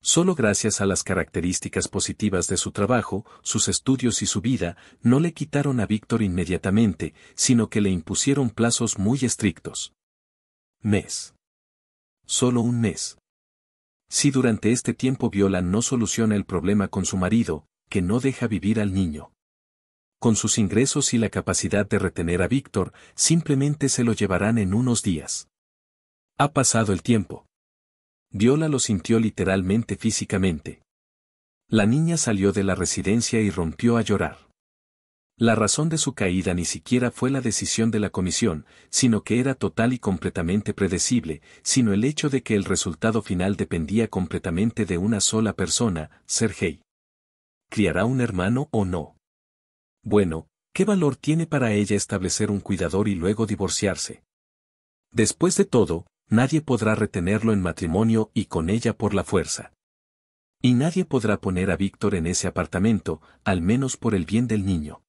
[SPEAKER 1] Solo gracias a las características positivas de su trabajo, sus estudios y su vida, no le quitaron a Víctor inmediatamente, sino que le impusieron plazos muy estrictos. Mes. Solo un mes. Si durante este tiempo Viola no soluciona el problema con su marido, que no deja vivir al niño. Con sus ingresos y la capacidad de retener a Víctor, simplemente se lo llevarán en unos días. Ha pasado el tiempo. Viola lo sintió literalmente físicamente. La niña salió de la residencia y rompió a llorar. La razón de su caída ni siquiera fue la decisión de la comisión, sino que era total y completamente predecible, sino el hecho de que el resultado final dependía completamente de una sola persona, Sergei. ¿Criará un hermano o no? Bueno, ¿qué valor tiene para ella establecer un cuidador y luego divorciarse? Después de todo, nadie podrá retenerlo en matrimonio y con ella por la fuerza. Y nadie podrá poner a Víctor en ese apartamento, al menos por el bien del niño.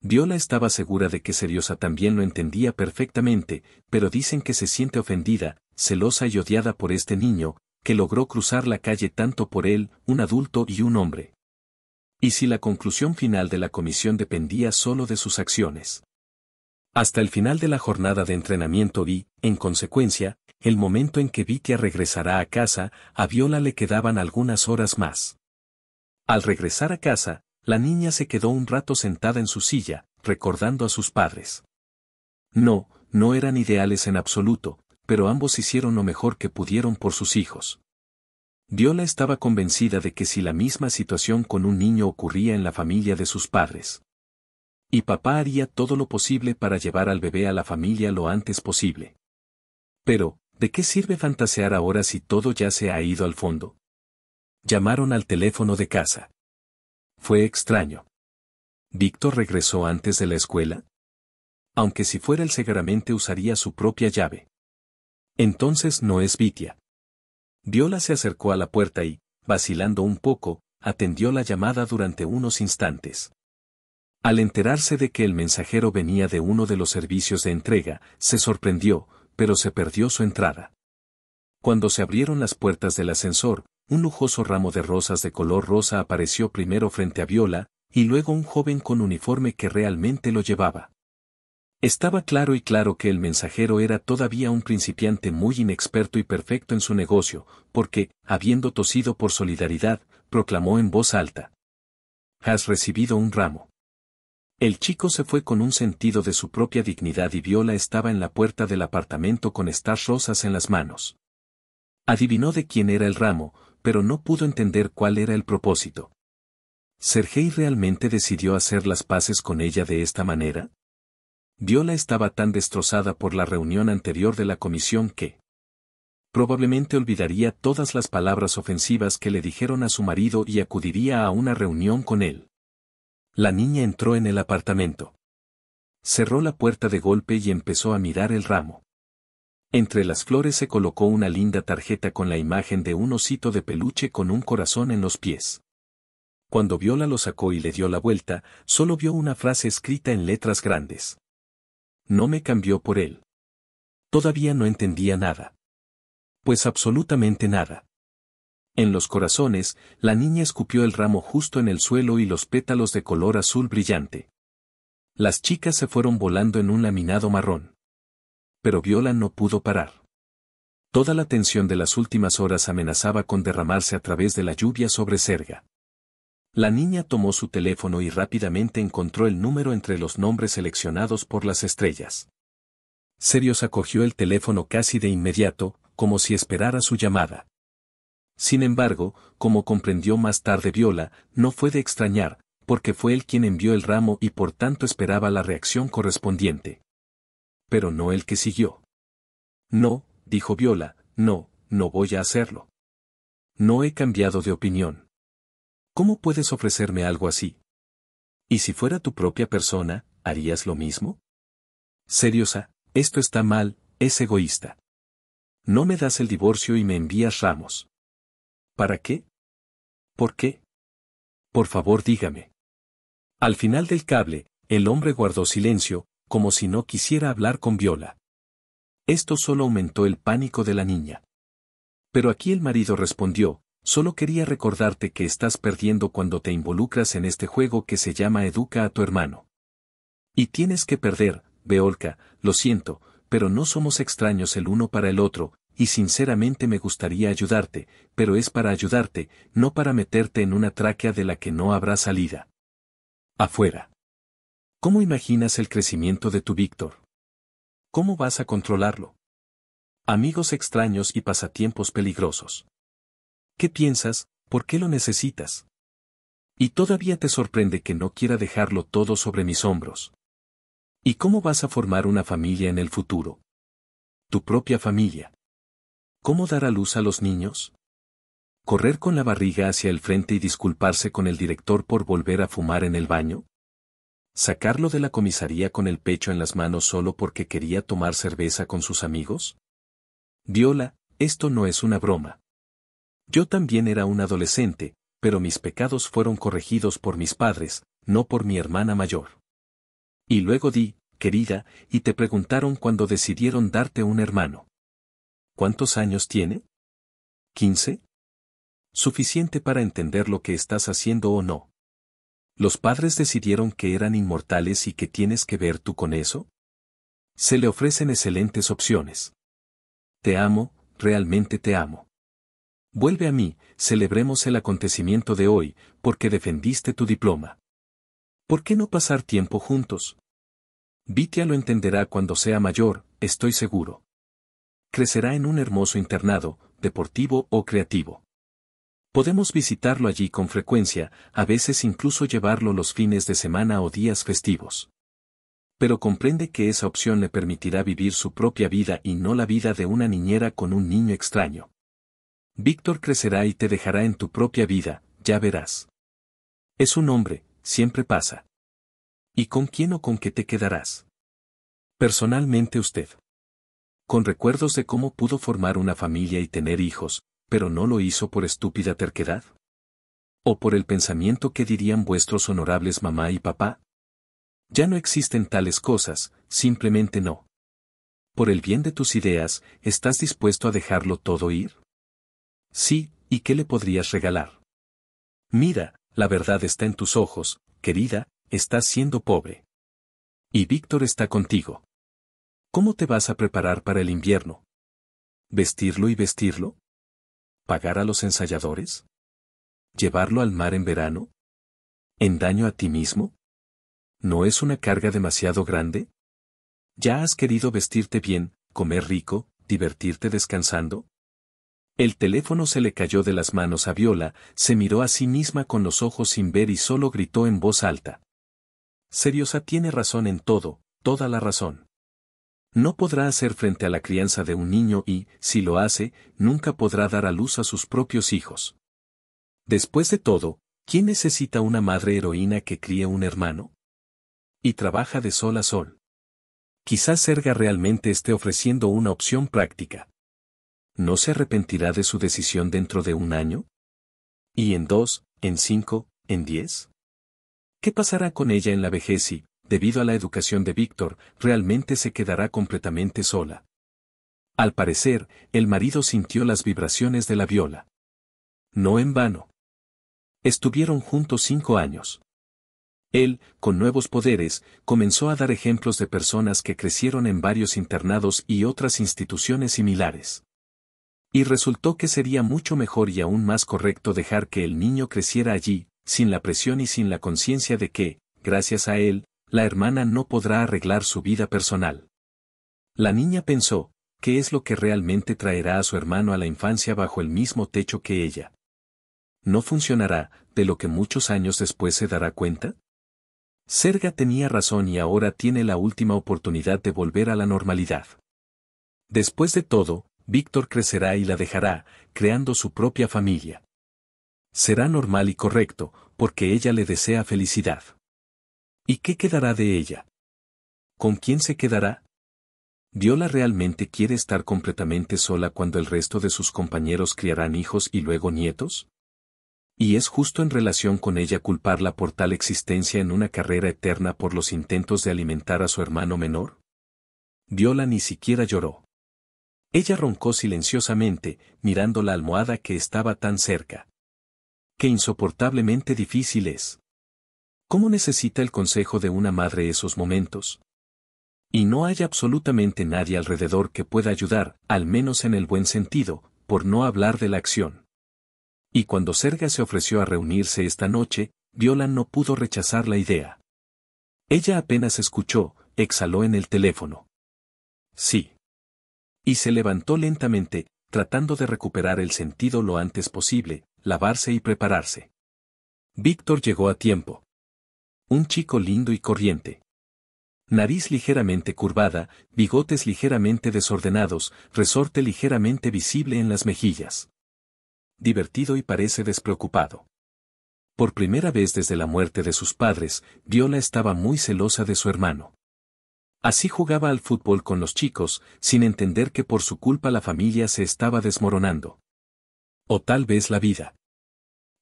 [SPEAKER 1] Viola estaba segura de que Seriosa también lo entendía perfectamente, pero dicen que se siente ofendida, celosa y odiada por este niño, que logró cruzar la calle tanto por él, un adulto y un hombre. Y si la conclusión final de la comisión dependía solo de sus acciones hasta el final de la jornada de entrenamiento y, en consecuencia, el momento en que Vitia regresará a casa, a Viola le quedaban algunas horas más. Al regresar a casa, la niña se quedó un rato sentada en su silla, recordando a sus padres. No, no eran ideales en absoluto, pero ambos hicieron lo mejor que pudieron por sus hijos. Viola estaba convencida de que si la misma situación con un niño ocurría en la familia de sus padres, y papá haría todo lo posible para llevar al bebé a la familia lo antes posible. Pero, ¿de qué sirve fantasear ahora si todo ya se ha ido al fondo? Llamaron al teléfono de casa. Fue extraño. ¿Víctor regresó antes de la escuela? Aunque si fuera el seguramente usaría su propia llave. Entonces no es Vitia. Viola se acercó a la puerta y, vacilando un poco, atendió la llamada durante unos instantes. Al enterarse de que el mensajero venía de uno de los servicios de entrega, se sorprendió, pero se perdió su entrada. Cuando se abrieron las puertas del ascensor, un lujoso ramo de rosas de color rosa apareció primero frente a Viola, y luego un joven con uniforme que realmente lo llevaba. Estaba claro y claro que el mensajero era todavía un principiante muy inexperto y perfecto en su negocio, porque, habiendo tosido por solidaridad, proclamó en voz alta. Has recibido un ramo. El chico se fue con un sentido de su propia dignidad y Viola estaba en la puerta del apartamento con estas rosas en las manos. Adivinó de quién era el ramo, pero no pudo entender cuál era el propósito. ¿Sergei realmente decidió hacer las paces con ella de esta manera? Viola estaba tan destrozada por la reunión anterior de la comisión que probablemente olvidaría todas las palabras ofensivas que le dijeron a su marido y acudiría a una reunión con él. La niña entró en el apartamento. Cerró la puerta de golpe y empezó a mirar el ramo. Entre las flores se colocó una linda tarjeta con la imagen de un osito de peluche con un corazón en los pies. Cuando Viola lo sacó y le dio la vuelta, solo vio una frase escrita en letras grandes. No me cambió por él. Todavía no entendía nada. Pues absolutamente nada. En los corazones, la niña escupió el ramo justo en el suelo y los pétalos de color azul brillante. Las chicas se fueron volando en un laminado marrón. Pero Viola no pudo parar. Toda la tensión de las últimas horas amenazaba con derramarse a través de la lluvia sobre Serga. La niña tomó su teléfono y rápidamente encontró el número entre los nombres seleccionados por las estrellas. Serios acogió el teléfono casi de inmediato, como si esperara su llamada. Sin embargo, como comprendió más tarde Viola, no fue de extrañar, porque fue él quien envió el ramo y por tanto esperaba la reacción correspondiente. Pero no el que siguió. No, dijo Viola, no, no voy a hacerlo. No he cambiado de opinión. ¿Cómo puedes ofrecerme algo así? ¿Y si fuera tu propia persona, harías lo mismo? Seriosa, esto está mal, es egoísta. No me das el divorcio y me envías ramos. ¿Para qué? ¿Por qué? Por favor dígame. Al final del cable, el hombre guardó silencio, como si no quisiera hablar con Viola. Esto solo aumentó el pánico de la niña. Pero aquí el marido respondió, solo quería recordarte que estás perdiendo cuando te involucras en este juego que se llama Educa a tu hermano. Y tienes que perder, Beolka, lo siento, pero no somos extraños el uno para el otro, y sinceramente me gustaría ayudarte, pero es para ayudarte, no para meterte en una tráquea de la que no habrá salida. Afuera. ¿Cómo imaginas el crecimiento de tu Víctor? ¿Cómo vas a controlarlo? Amigos extraños y pasatiempos peligrosos. ¿Qué piensas? ¿Por qué lo necesitas? Y todavía te sorprende que no quiera dejarlo todo sobre mis hombros. ¿Y cómo vas a formar una familia en el futuro? Tu propia familia. ¿Cómo dar a luz a los niños? ¿Correr con la barriga hacia el frente y disculparse con el director por volver a fumar en el baño? ¿Sacarlo de la comisaría con el pecho en las manos solo porque quería tomar cerveza con sus amigos? Viola, esto no es una broma. Yo también era un adolescente, pero mis pecados fueron corregidos por mis padres, no por mi hermana mayor. Y luego di, querida, y te preguntaron cuando decidieron darte un hermano. ¿Cuántos años tiene? ¿15? Suficiente para entender lo que estás haciendo o no. ¿Los padres decidieron que eran inmortales y que tienes que ver tú con eso? Se le ofrecen excelentes opciones. Te amo, realmente te amo. Vuelve a mí, celebremos el acontecimiento de hoy, porque defendiste tu diploma. ¿Por qué no pasar tiempo juntos? Vitia lo entenderá cuando sea mayor, estoy seguro crecerá en un hermoso internado, deportivo o creativo. Podemos visitarlo allí con frecuencia, a veces incluso llevarlo los fines de semana o días festivos. Pero comprende que esa opción le permitirá vivir su propia vida y no la vida de una niñera con un niño extraño. Víctor crecerá y te dejará en tu propia vida, ya verás. Es un hombre, siempre pasa. ¿Y con quién o con qué te quedarás? Personalmente usted con recuerdos de cómo pudo formar una familia y tener hijos, pero no lo hizo por estúpida terquedad. O por el pensamiento que dirían vuestros honorables mamá y papá. Ya no existen tales cosas, simplemente no. Por el bien de tus ideas, ¿estás dispuesto a dejarlo todo ir? Sí, ¿y qué le podrías regalar? Mira, la verdad está en tus ojos, querida, estás siendo pobre. Y Víctor está contigo. ¿Cómo te vas a preparar para el invierno? ¿Vestirlo y vestirlo? ¿Pagar a los ensayadores? ¿Llevarlo al mar en verano? ¿En daño a ti mismo? ¿No es una carga demasiado grande? ¿Ya has querido vestirte bien, comer rico, divertirte descansando? El teléfono se le cayó de las manos a Viola, se miró a sí misma con los ojos sin ver y solo gritó en voz alta. Seriosa tiene razón en todo, toda la razón. No podrá hacer frente a la crianza de un niño y, si lo hace, nunca podrá dar a luz a sus propios hijos. Después de todo, ¿quién necesita una madre heroína que críe un hermano? Y trabaja de sol a sol. Quizás Serga realmente esté ofreciendo una opción práctica. ¿No se arrepentirá de su decisión dentro de un año? ¿Y en dos, en cinco, en diez? ¿Qué pasará con ella en la vejez y, debido a la educación de Víctor, realmente se quedará completamente sola. Al parecer, el marido sintió las vibraciones de la viola. No en vano. Estuvieron juntos cinco años. Él, con nuevos poderes, comenzó a dar ejemplos de personas que crecieron en varios internados y otras instituciones similares. Y resultó que sería mucho mejor y aún más correcto dejar que el niño creciera allí, sin la presión y sin la conciencia de que, gracias a él, la hermana no podrá arreglar su vida personal. La niña pensó, ¿qué es lo que realmente traerá a su hermano a la infancia bajo el mismo techo que ella? ¿No funcionará, de lo que muchos años después se dará cuenta? Serga tenía razón y ahora tiene la última oportunidad de volver a la normalidad. Después de todo, Víctor crecerá y la dejará, creando su propia familia. Será normal y correcto, porque ella le desea felicidad. ¿Y qué quedará de ella? ¿Con quién se quedará? Diola realmente quiere estar completamente sola cuando el resto de sus compañeros criarán hijos y luego nietos? Y es justo en relación con ella culparla por tal existencia en una carrera eterna por los intentos de alimentar a su hermano menor? Viola ni siquiera lloró. Ella roncó silenciosamente, mirando la almohada que estaba tan cerca. Qué insoportablemente difícil es. ¿Cómo necesita el consejo de una madre esos momentos? Y no hay absolutamente nadie alrededor que pueda ayudar, al menos en el buen sentido, por no hablar de la acción. Y cuando Serga se ofreció a reunirse esta noche, Viola no pudo rechazar la idea. Ella apenas escuchó, exhaló en el teléfono. Sí. Y se levantó lentamente, tratando de recuperar el sentido lo antes posible, lavarse y prepararse. Víctor llegó a tiempo un chico lindo y corriente. Nariz ligeramente curvada, bigotes ligeramente desordenados, resorte ligeramente visible en las mejillas. Divertido y parece despreocupado. Por primera vez desde la muerte de sus padres, Viola estaba muy celosa de su hermano. Así jugaba al fútbol con los chicos, sin entender que por su culpa la familia se estaba desmoronando. O tal vez la vida.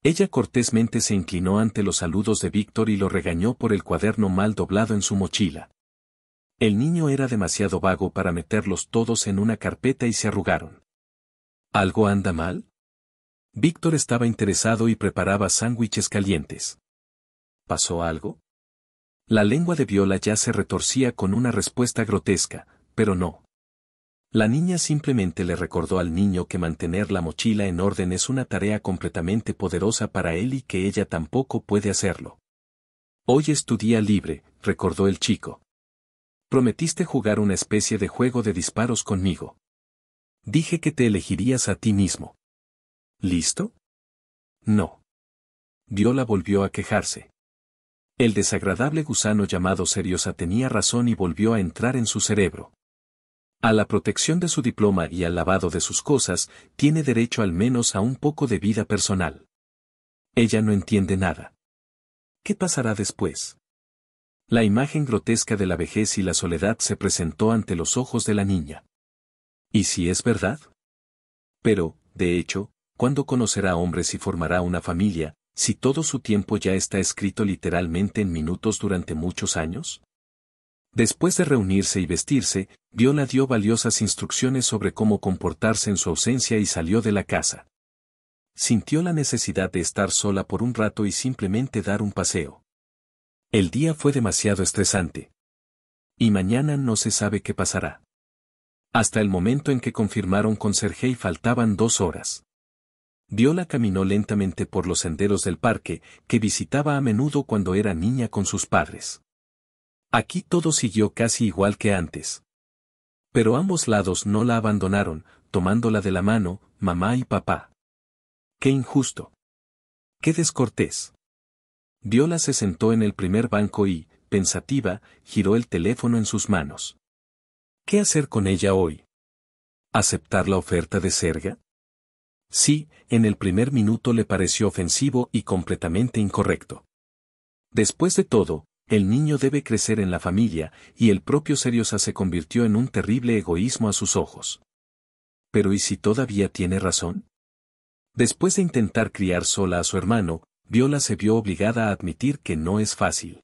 [SPEAKER 1] Ella cortésmente se inclinó ante los saludos de Víctor y lo regañó por el cuaderno mal doblado en su mochila. El niño era demasiado vago para meterlos todos en una carpeta y se arrugaron. ¿Algo anda mal? Víctor estaba interesado y preparaba sándwiches calientes. ¿Pasó algo? La lengua de Viola ya se retorcía con una respuesta grotesca, pero no. La niña simplemente le recordó al niño que mantener la mochila en orden es una tarea completamente poderosa para él y que ella tampoco puede hacerlo. Hoy es tu día libre, recordó el chico. Prometiste jugar una especie de juego de disparos conmigo. Dije que te elegirías a ti mismo. ¿Listo? No. Viola volvió a quejarse. El desagradable gusano llamado Seriosa tenía razón y volvió a entrar en su cerebro. A la protección de su diploma y al lavado de sus cosas, tiene derecho al menos a un poco de vida personal. Ella no entiende nada. ¿Qué pasará después? La imagen grotesca de la vejez y la soledad se presentó ante los ojos de la niña. ¿Y si es verdad? Pero, de hecho, ¿cuándo conocerá hombres y formará una familia, si todo su tiempo ya está escrito literalmente en minutos durante muchos años? Después de reunirse y vestirse, Viola dio valiosas instrucciones sobre cómo comportarse en su ausencia y salió de la casa. Sintió la necesidad de estar sola por un rato y simplemente dar un paseo. El día fue demasiado estresante. Y mañana no se sabe qué pasará. Hasta el momento en que confirmaron con Sergei faltaban dos horas. Viola caminó lentamente por los senderos del parque, que visitaba a menudo cuando era niña con sus padres. Aquí todo siguió casi igual que antes. Pero ambos lados no la abandonaron, tomándola de la mano, mamá y papá. ¡Qué injusto! ¡Qué descortés! Viola se sentó en el primer banco y, pensativa, giró el teléfono en sus manos. ¿Qué hacer con ella hoy? ¿Aceptar la oferta de Serga? Sí, en el primer minuto le pareció ofensivo y completamente incorrecto. Después de todo, el niño debe crecer en la familia, y el propio Seriosa se convirtió en un terrible egoísmo a sus ojos. Pero ¿y si todavía tiene razón? Después de intentar criar sola a su hermano, Viola se vio obligada a admitir que no es fácil.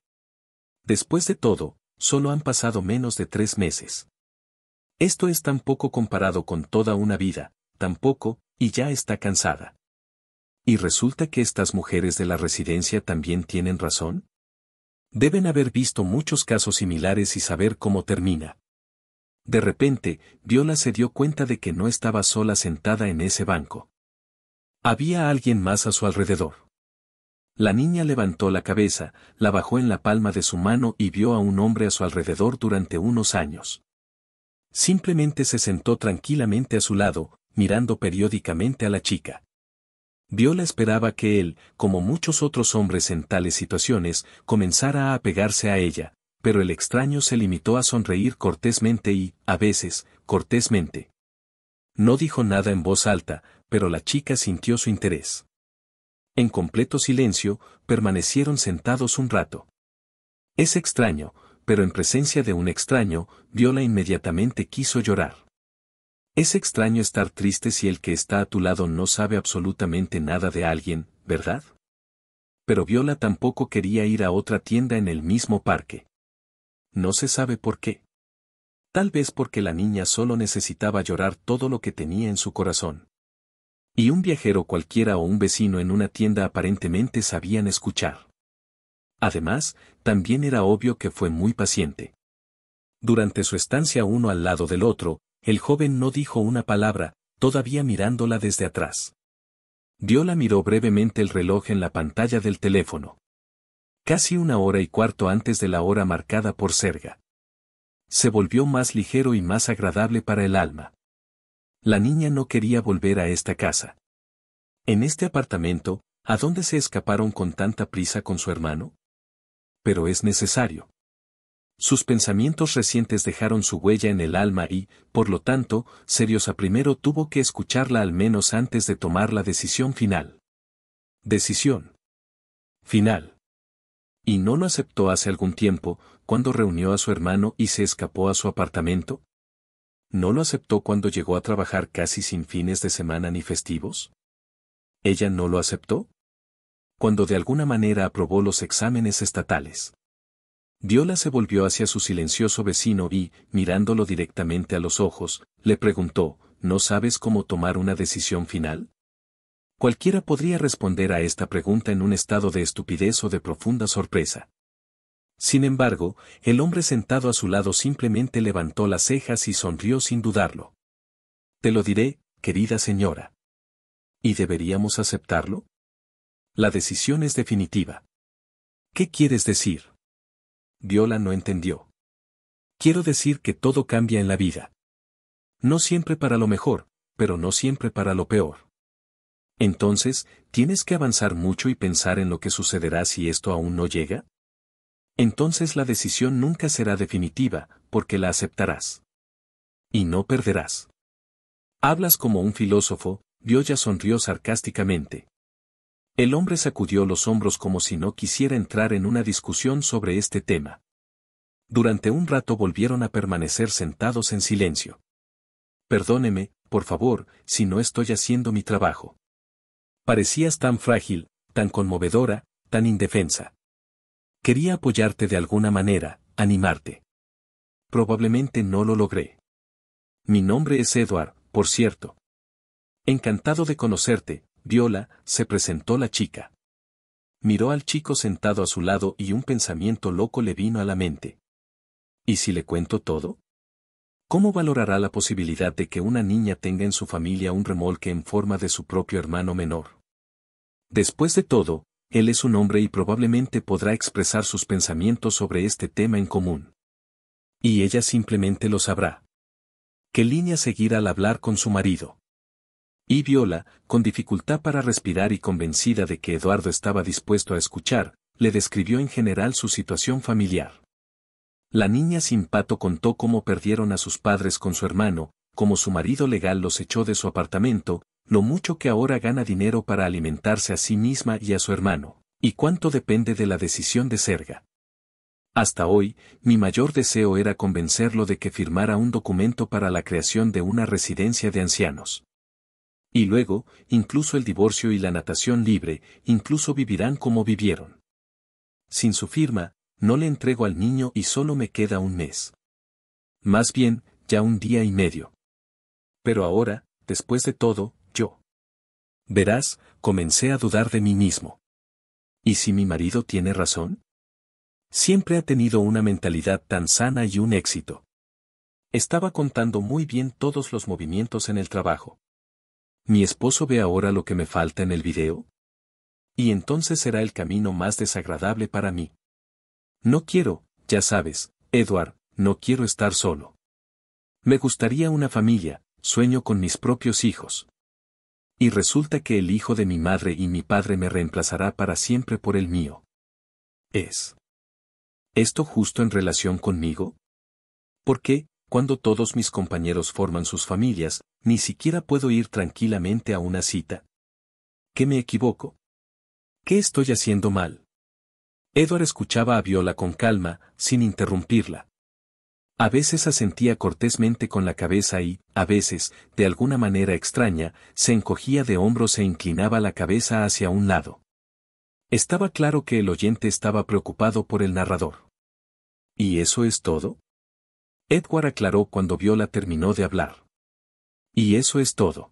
[SPEAKER 1] Después de todo, solo han pasado menos de tres meses. Esto es tan poco comparado con toda una vida, tan poco, y ya está cansada. ¿Y resulta que estas mujeres de la residencia también tienen razón? Deben haber visto muchos casos similares y saber cómo termina. De repente, Viola se dio cuenta de que no estaba sola sentada en ese banco. Había alguien más a su alrededor. La niña levantó la cabeza, la bajó en la palma de su mano y vio a un hombre a su alrededor durante unos años. Simplemente se sentó tranquilamente a su lado, mirando periódicamente a la chica. Viola esperaba que él, como muchos otros hombres en tales situaciones, comenzara a apegarse a ella, pero el extraño se limitó a sonreír cortésmente y, a veces, cortésmente. No dijo nada en voz alta, pero la chica sintió su interés. En completo silencio, permanecieron sentados un rato. Es extraño, pero en presencia de un extraño, Viola inmediatamente quiso llorar. Es extraño estar triste si el que está a tu lado no sabe absolutamente nada de alguien, ¿verdad? Pero Viola tampoco quería ir a otra tienda en el mismo parque. No se sabe por qué. Tal vez porque la niña solo necesitaba llorar todo lo que tenía en su corazón. Y un viajero cualquiera o un vecino en una tienda aparentemente sabían escuchar. Además, también era obvio que fue muy paciente. Durante su estancia uno al lado del otro, el joven no dijo una palabra, todavía mirándola desde atrás. la miró brevemente el reloj en la pantalla del teléfono. Casi una hora y cuarto antes de la hora marcada por Serga. Se volvió más ligero y más agradable para el alma. La niña no quería volver a esta casa. En este apartamento, ¿a dónde se escaparon con tanta prisa con su hermano? Pero es necesario. Sus pensamientos recientes dejaron su huella en el alma y, por lo tanto, Seriosa primero tuvo que escucharla al menos antes de tomar la decisión final. Decisión. Final. Y no lo aceptó hace algún tiempo, cuando reunió a su hermano y se escapó a su apartamento. ¿No lo aceptó cuando llegó a trabajar casi sin fines de semana ni festivos? ¿Ella no lo aceptó? Cuando de alguna manera aprobó los exámenes estatales. Viola se volvió hacia su silencioso vecino y, mirándolo directamente a los ojos, le preguntó, ¿no sabes cómo tomar una decisión final? Cualquiera podría responder a esta pregunta en un estado de estupidez o de profunda sorpresa. Sin embargo, el hombre sentado a su lado simplemente levantó las cejas y sonrió sin dudarlo. Te lo diré, querida señora. ¿Y deberíamos aceptarlo? La decisión es definitiva. ¿Qué quieres decir? Viola no entendió. Quiero decir que todo cambia en la vida. No siempre para lo mejor, pero no siempre para lo peor. Entonces, ¿tienes que avanzar mucho y pensar en lo que sucederá si esto aún no llega? Entonces la decisión nunca será definitiva, porque la aceptarás. Y no perderás. Hablas como un filósofo, Viola sonrió sarcásticamente. El hombre sacudió los hombros como si no quisiera entrar en una discusión sobre este tema. Durante un rato volvieron a permanecer sentados en silencio. Perdóneme, por favor, si no estoy haciendo mi trabajo. Parecías tan frágil, tan conmovedora, tan indefensa. Quería apoyarte de alguna manera, animarte. Probablemente no lo logré. Mi nombre es Edward, por cierto. Encantado de conocerte, Viola, se presentó la chica. Miró al chico sentado a su lado y un pensamiento loco le vino a la mente. ¿Y si le cuento todo? ¿Cómo valorará la posibilidad de que una niña tenga en su familia un remolque en forma de su propio hermano menor? Después de todo, él es un hombre y probablemente podrá expresar sus pensamientos sobre este tema en común. Y ella simplemente lo sabrá. ¿Qué línea seguirá al hablar con su marido? Y Viola, con dificultad para respirar y convencida de que Eduardo estaba dispuesto a escuchar, le describió en general su situación familiar. La niña sin pato contó cómo perdieron a sus padres con su hermano, cómo su marido legal los echó de su apartamento, lo mucho que ahora gana dinero para alimentarse a sí misma y a su hermano, y cuánto depende de la decisión de Serga. Hasta hoy, mi mayor deseo era convencerlo de que firmara un documento para la creación de una residencia de ancianos. Y luego, incluso el divorcio y la natación libre, incluso vivirán como vivieron. Sin su firma, no le entrego al niño y solo me queda un mes. Más bien, ya un día y medio. Pero ahora, después de todo, yo. Verás, comencé a dudar de mí mismo. ¿Y si mi marido tiene razón? Siempre ha tenido una mentalidad tan sana y un éxito. Estaba contando muy bien todos los movimientos en el trabajo. ¿Mi esposo ve ahora lo que me falta en el video? Y entonces será el camino más desagradable para mí. No quiero, ya sabes, Edward, no quiero estar solo. Me gustaría una familia, sueño con mis propios hijos. Y resulta que el hijo de mi madre y mi padre me reemplazará para siempre por el mío. ¿Es esto justo en relación conmigo? ¿Por qué, cuando todos mis compañeros forman sus familias, ni siquiera puedo ir tranquilamente a una cita. ¿Qué me equivoco? ¿Qué estoy haciendo mal? Edward escuchaba a Viola con calma, sin interrumpirla. A veces asentía cortésmente con la cabeza y, a veces, de alguna manera extraña, se encogía de hombros e inclinaba la cabeza hacia un lado. Estaba claro que el oyente estaba preocupado por el narrador. ¿Y eso es todo? Edward aclaró cuando Viola terminó de hablar. Y eso es todo.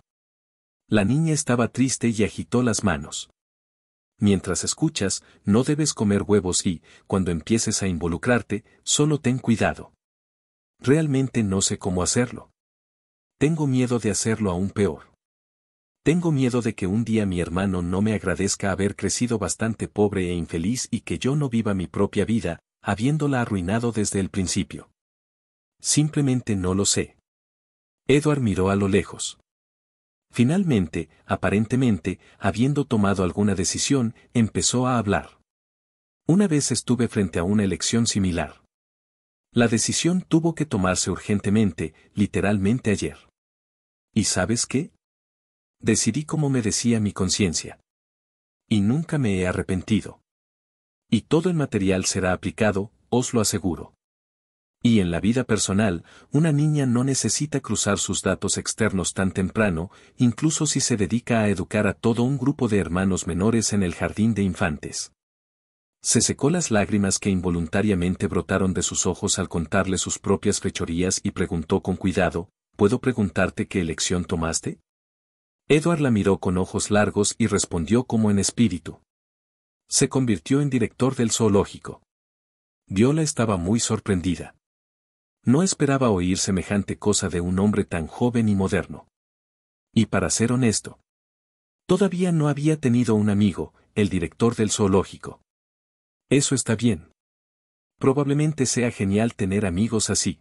[SPEAKER 1] La niña estaba triste y agitó las manos. Mientras escuchas, no debes comer huevos y, cuando empieces a involucrarte, solo ten cuidado. Realmente no sé cómo hacerlo. Tengo miedo de hacerlo aún peor. Tengo miedo de que un día mi hermano no me agradezca haber crecido bastante pobre e infeliz y que yo no viva mi propia vida, habiéndola arruinado desde el principio. Simplemente no lo sé. Edward miró a lo lejos. Finalmente, aparentemente, habiendo tomado alguna decisión, empezó a hablar. Una vez estuve frente a una elección similar. La decisión tuvo que tomarse urgentemente, literalmente ayer. ¿Y sabes qué? Decidí como me decía mi conciencia. Y nunca me he arrepentido. Y todo el material será aplicado, os lo aseguro. Y en la vida personal, una niña no necesita cruzar sus datos externos tan temprano, incluso si se dedica a educar a todo un grupo de hermanos menores en el jardín de infantes. Se secó las lágrimas que involuntariamente brotaron de sus ojos al contarle sus propias fechorías y preguntó con cuidado, ¿puedo preguntarte qué elección tomaste? Edward la miró con ojos largos y respondió como en espíritu. Se convirtió en director del zoológico. Viola estaba muy sorprendida. No esperaba oír semejante cosa de un hombre tan joven y moderno. Y para ser honesto, todavía no había tenido un amigo, el director del zoológico. Eso está bien. Probablemente sea genial tener amigos así.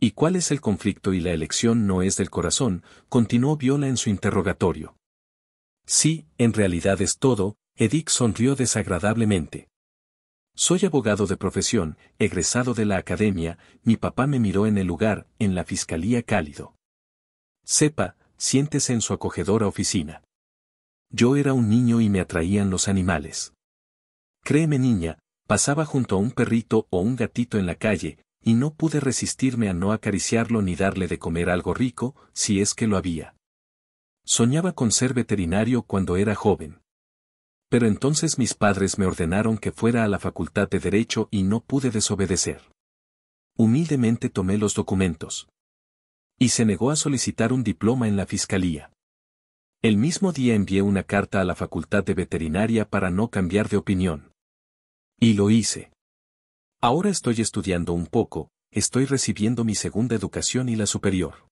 [SPEAKER 1] ¿Y cuál es el conflicto y la elección no es del corazón? continuó Viola en su interrogatorio. Sí, en realidad es todo, Edick sonrió desagradablemente. Soy abogado de profesión, egresado de la academia, mi papá me miró en el lugar, en la Fiscalía Cálido. Sepa, siéntese en su acogedora oficina. Yo era un niño y me atraían los animales. Créeme niña, pasaba junto a un perrito o un gatito en la calle, y no pude resistirme a no acariciarlo ni darle de comer algo rico, si es que lo había. Soñaba con ser veterinario cuando era joven pero entonces mis padres me ordenaron que fuera a la Facultad de Derecho y no pude desobedecer. Humildemente tomé los documentos. Y se negó a solicitar un diploma en la Fiscalía. El mismo día envié una carta a la Facultad de Veterinaria para no cambiar de opinión. Y lo hice. Ahora estoy estudiando un poco, estoy recibiendo mi segunda educación y la superior.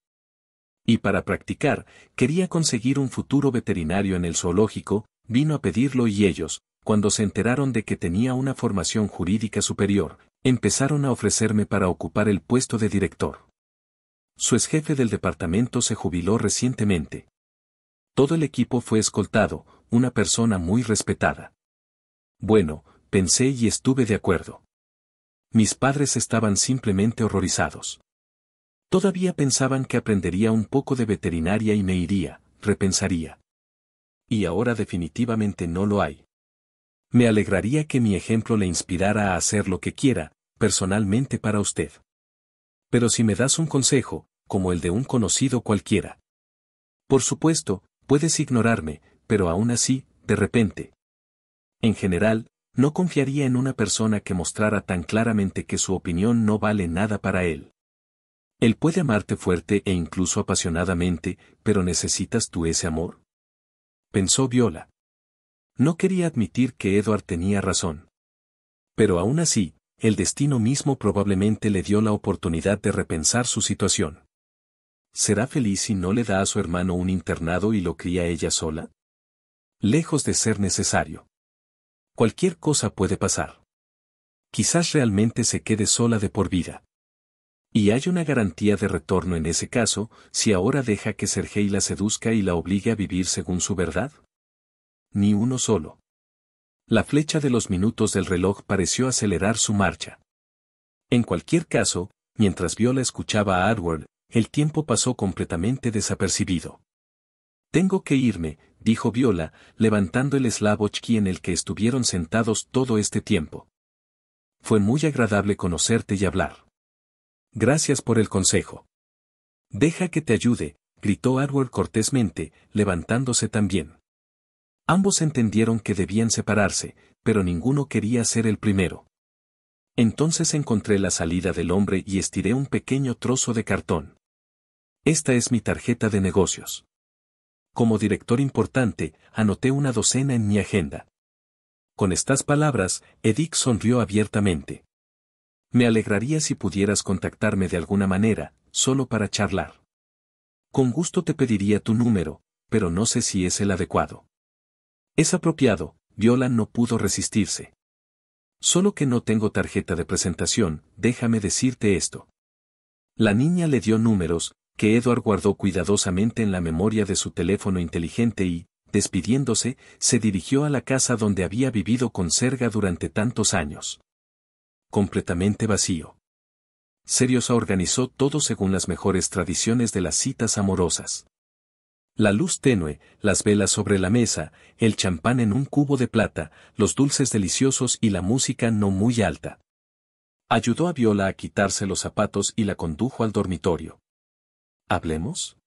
[SPEAKER 1] Y para practicar, quería conseguir un futuro veterinario en el zoológico, vino a pedirlo y ellos, cuando se enteraron de que tenía una formación jurídica superior, empezaron a ofrecerme para ocupar el puesto de director. Su exjefe del departamento se jubiló recientemente. Todo el equipo fue escoltado, una persona muy respetada. Bueno, pensé y estuve de acuerdo. Mis padres estaban simplemente horrorizados. Todavía pensaban que aprendería un poco de veterinaria y me iría, repensaría y ahora definitivamente no lo hay. Me alegraría que mi ejemplo le inspirara a hacer lo que quiera, personalmente para usted. Pero si me das un consejo, como el de un conocido cualquiera. Por supuesto, puedes ignorarme, pero aún así, de repente. En general, no confiaría en una persona que mostrara tan claramente que su opinión no vale nada para él. Él puede amarte fuerte e incluso apasionadamente, pero ¿necesitas tú ese amor? pensó Viola. No quería admitir que Edward tenía razón. Pero aún así, el destino mismo probablemente le dio la oportunidad de repensar su situación. ¿Será feliz si no le da a su hermano un internado y lo cría ella sola? Lejos de ser necesario. Cualquier cosa puede pasar. Quizás realmente se quede sola de por vida. Y hay una garantía de retorno en ese caso, si ahora deja que Sergei la seduzca y la obligue a vivir según su verdad. Ni uno solo. La flecha de los minutos del reloj pareció acelerar su marcha. En cualquier caso, mientras Viola escuchaba a Edward, el tiempo pasó completamente desapercibido. Tengo que irme, dijo Viola, levantando el Slavochki en el que estuvieron sentados todo este tiempo. Fue muy agradable conocerte y hablar. Gracias por el consejo. Deja que te ayude, gritó Arward cortésmente, levantándose también. Ambos entendieron que debían separarse, pero ninguno quería ser el primero. Entonces encontré la salida del hombre y estiré un pequeño trozo de cartón. Esta es mi tarjeta de negocios. Como director importante, anoté una docena en mi agenda. Con estas palabras, Edick sonrió abiertamente. Me alegraría si pudieras contactarme de alguna manera, solo para charlar. Con gusto te pediría tu número, pero no sé si es el adecuado. Es apropiado, Viola no pudo resistirse. Solo que no tengo tarjeta de presentación, déjame decirte esto. La niña le dio números, que Edward guardó cuidadosamente en la memoria de su teléfono inteligente y, despidiéndose, se dirigió a la casa donde había vivido con Serga durante tantos años completamente vacío. Seriosa organizó todo según las mejores tradiciones de las citas amorosas. La luz tenue, las velas sobre la mesa, el champán en un cubo de plata, los dulces deliciosos y la música no muy alta. Ayudó a Viola a quitarse los zapatos y la condujo al dormitorio. ¿Hablemos?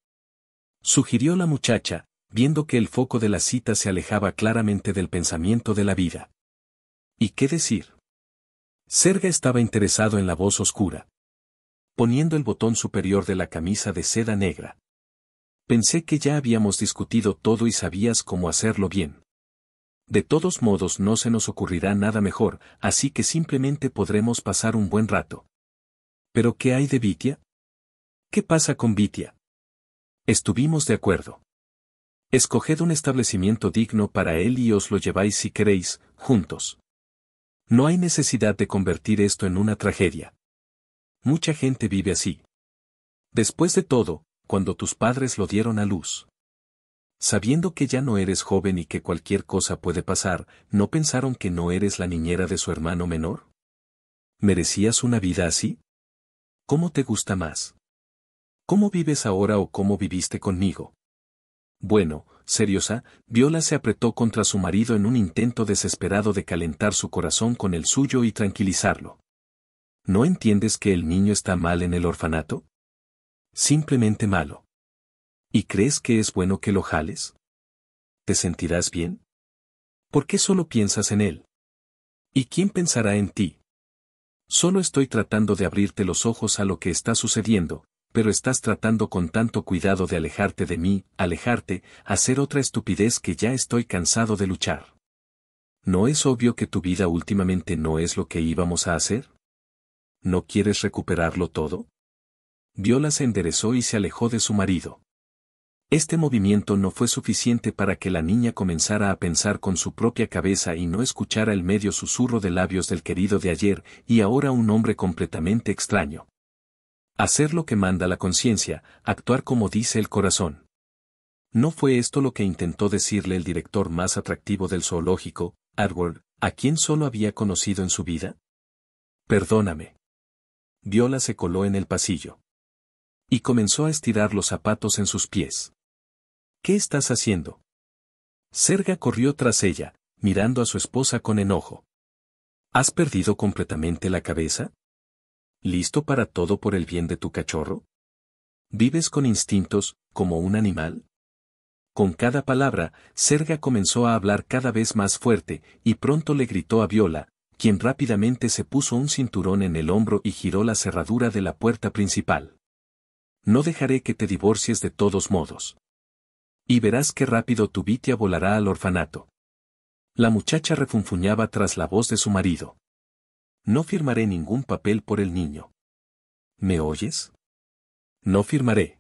[SPEAKER 1] Sugirió la muchacha, viendo que el foco de la cita se alejaba claramente del pensamiento de la vida. ¿Y qué decir? Serga estaba interesado en la voz oscura. Poniendo el botón superior de la camisa de seda negra. Pensé que ya habíamos discutido todo y sabías cómo hacerlo bien. De todos modos no se nos ocurrirá nada mejor, así que simplemente podremos pasar un buen rato. ¿Pero qué hay de Vitia? ¿Qué pasa con Vitia? Estuvimos de acuerdo. Escoged un establecimiento digno para él y os lo lleváis si queréis, juntos. No hay necesidad de convertir esto en una tragedia. Mucha gente vive así. Después de todo, cuando tus padres lo dieron a luz. Sabiendo que ya no eres joven y que cualquier cosa puede pasar, ¿no pensaron que no eres la niñera de su hermano menor? ¿Merecías una vida así? ¿Cómo te gusta más? ¿Cómo vives ahora o cómo viviste conmigo? Bueno, seriosa, Viola se apretó contra su marido en un intento desesperado de calentar su corazón con el suyo y tranquilizarlo. ¿No entiendes que el niño está mal en el orfanato? Simplemente malo. ¿Y crees que es bueno que lo jales? ¿Te sentirás bien? ¿Por qué solo piensas en él? ¿Y quién pensará en ti? Solo estoy tratando de abrirte los ojos a lo que está sucediendo, pero estás tratando con tanto cuidado de alejarte de mí, alejarte, hacer otra estupidez que ya estoy cansado de luchar. ¿No es obvio que tu vida últimamente no es lo que íbamos a hacer? ¿No quieres recuperarlo todo? Viola se enderezó y se alejó de su marido. Este movimiento no fue suficiente para que la niña comenzara a pensar con su propia cabeza y no escuchara el medio susurro de labios del querido de ayer y ahora un hombre completamente extraño. Hacer lo que manda la conciencia, actuar como dice el corazón. ¿No fue esto lo que intentó decirle el director más atractivo del zoológico, Edward, a quien solo había conocido en su vida? Perdóname. Viola se coló en el pasillo. Y comenzó a estirar los zapatos en sus pies. ¿Qué estás haciendo? Serga corrió tras ella, mirando a su esposa con enojo. ¿Has perdido completamente la cabeza? ¿Listo para todo por el bien de tu cachorro? ¿Vives con instintos, como un animal? Con cada palabra, Serga comenzó a hablar cada vez más fuerte, y pronto le gritó a Viola, quien rápidamente se puso un cinturón en el hombro y giró la cerradura de la puerta principal. No dejaré que te divorcies de todos modos. Y verás qué rápido tu Vitia volará al orfanato. La muchacha refunfuñaba tras la voz de su marido. No firmaré ningún papel por el niño. ¿Me oyes? No firmaré.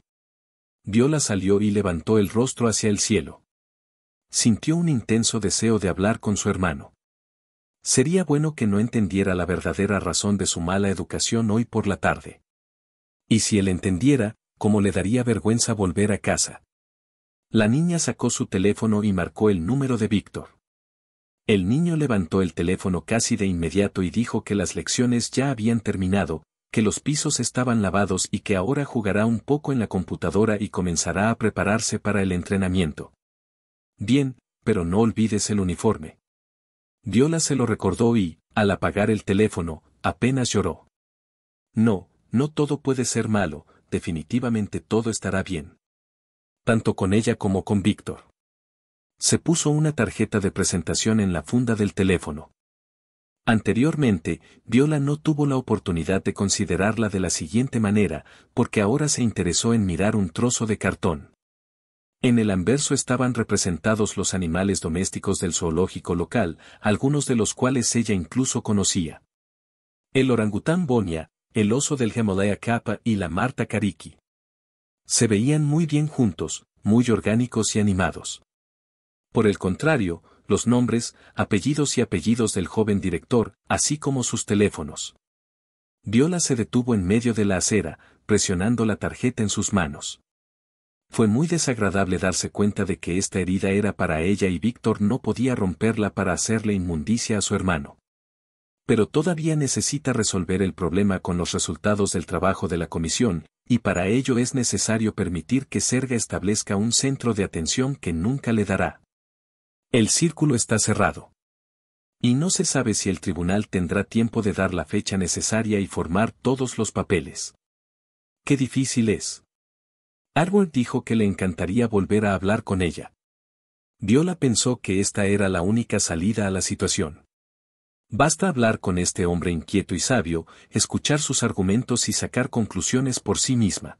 [SPEAKER 1] Viola salió y levantó el rostro hacia el cielo. Sintió un intenso deseo de hablar con su hermano. Sería bueno que no entendiera la verdadera razón de su mala educación hoy por la tarde. Y si él entendiera, cómo le daría vergüenza volver a casa. La niña sacó su teléfono y marcó el número de Víctor. El niño levantó el teléfono casi de inmediato y dijo que las lecciones ya habían terminado, que los pisos estaban lavados y que ahora jugará un poco en la computadora y comenzará a prepararse para el entrenamiento. Bien, pero no olvides el uniforme. Viola se lo recordó y, al apagar el teléfono, apenas lloró. No, no todo puede ser malo, definitivamente todo estará bien. Tanto con ella como con Víctor se puso una tarjeta de presentación en la funda del teléfono. Anteriormente, Viola no tuvo la oportunidad de considerarla de la siguiente manera, porque ahora se interesó en mirar un trozo de cartón. En el anverso estaban representados los animales domésticos del zoológico local, algunos de los cuales ella incluso conocía. El orangután Bonia, el oso del Himalaya capa y la Marta Cariki. Se veían muy bien juntos, muy orgánicos y animados. Por el contrario, los nombres, apellidos y apellidos del joven director, así como sus teléfonos. Viola se detuvo en medio de la acera, presionando la tarjeta en sus manos. Fue muy desagradable darse cuenta de que esta herida era para ella y Víctor no podía romperla para hacerle inmundicia a su hermano. Pero todavía necesita resolver el problema con los resultados del trabajo de la comisión, y para ello es necesario permitir que Serga establezca un centro de atención que nunca le dará. El círculo está cerrado. Y no se sabe si el tribunal tendrá tiempo de dar la fecha necesaria y formar todos los papeles. Qué difícil es. Arbor dijo que le encantaría volver a hablar con ella. Viola pensó que esta era la única salida a la situación. Basta hablar con este hombre inquieto y sabio, escuchar sus argumentos y sacar conclusiones por sí misma.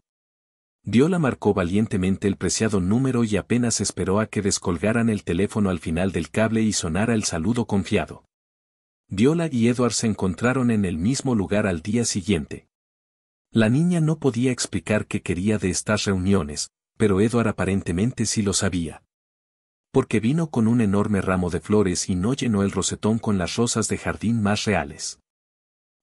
[SPEAKER 1] Diola marcó valientemente el preciado número y apenas esperó a que descolgaran el teléfono al final del cable y sonara el saludo confiado. Diola y Edward se encontraron en el mismo lugar al día siguiente. La niña no podía explicar qué quería de estas reuniones, pero Edward aparentemente sí lo sabía. Porque vino con un enorme ramo de flores y no llenó el rosetón con las rosas de jardín más reales.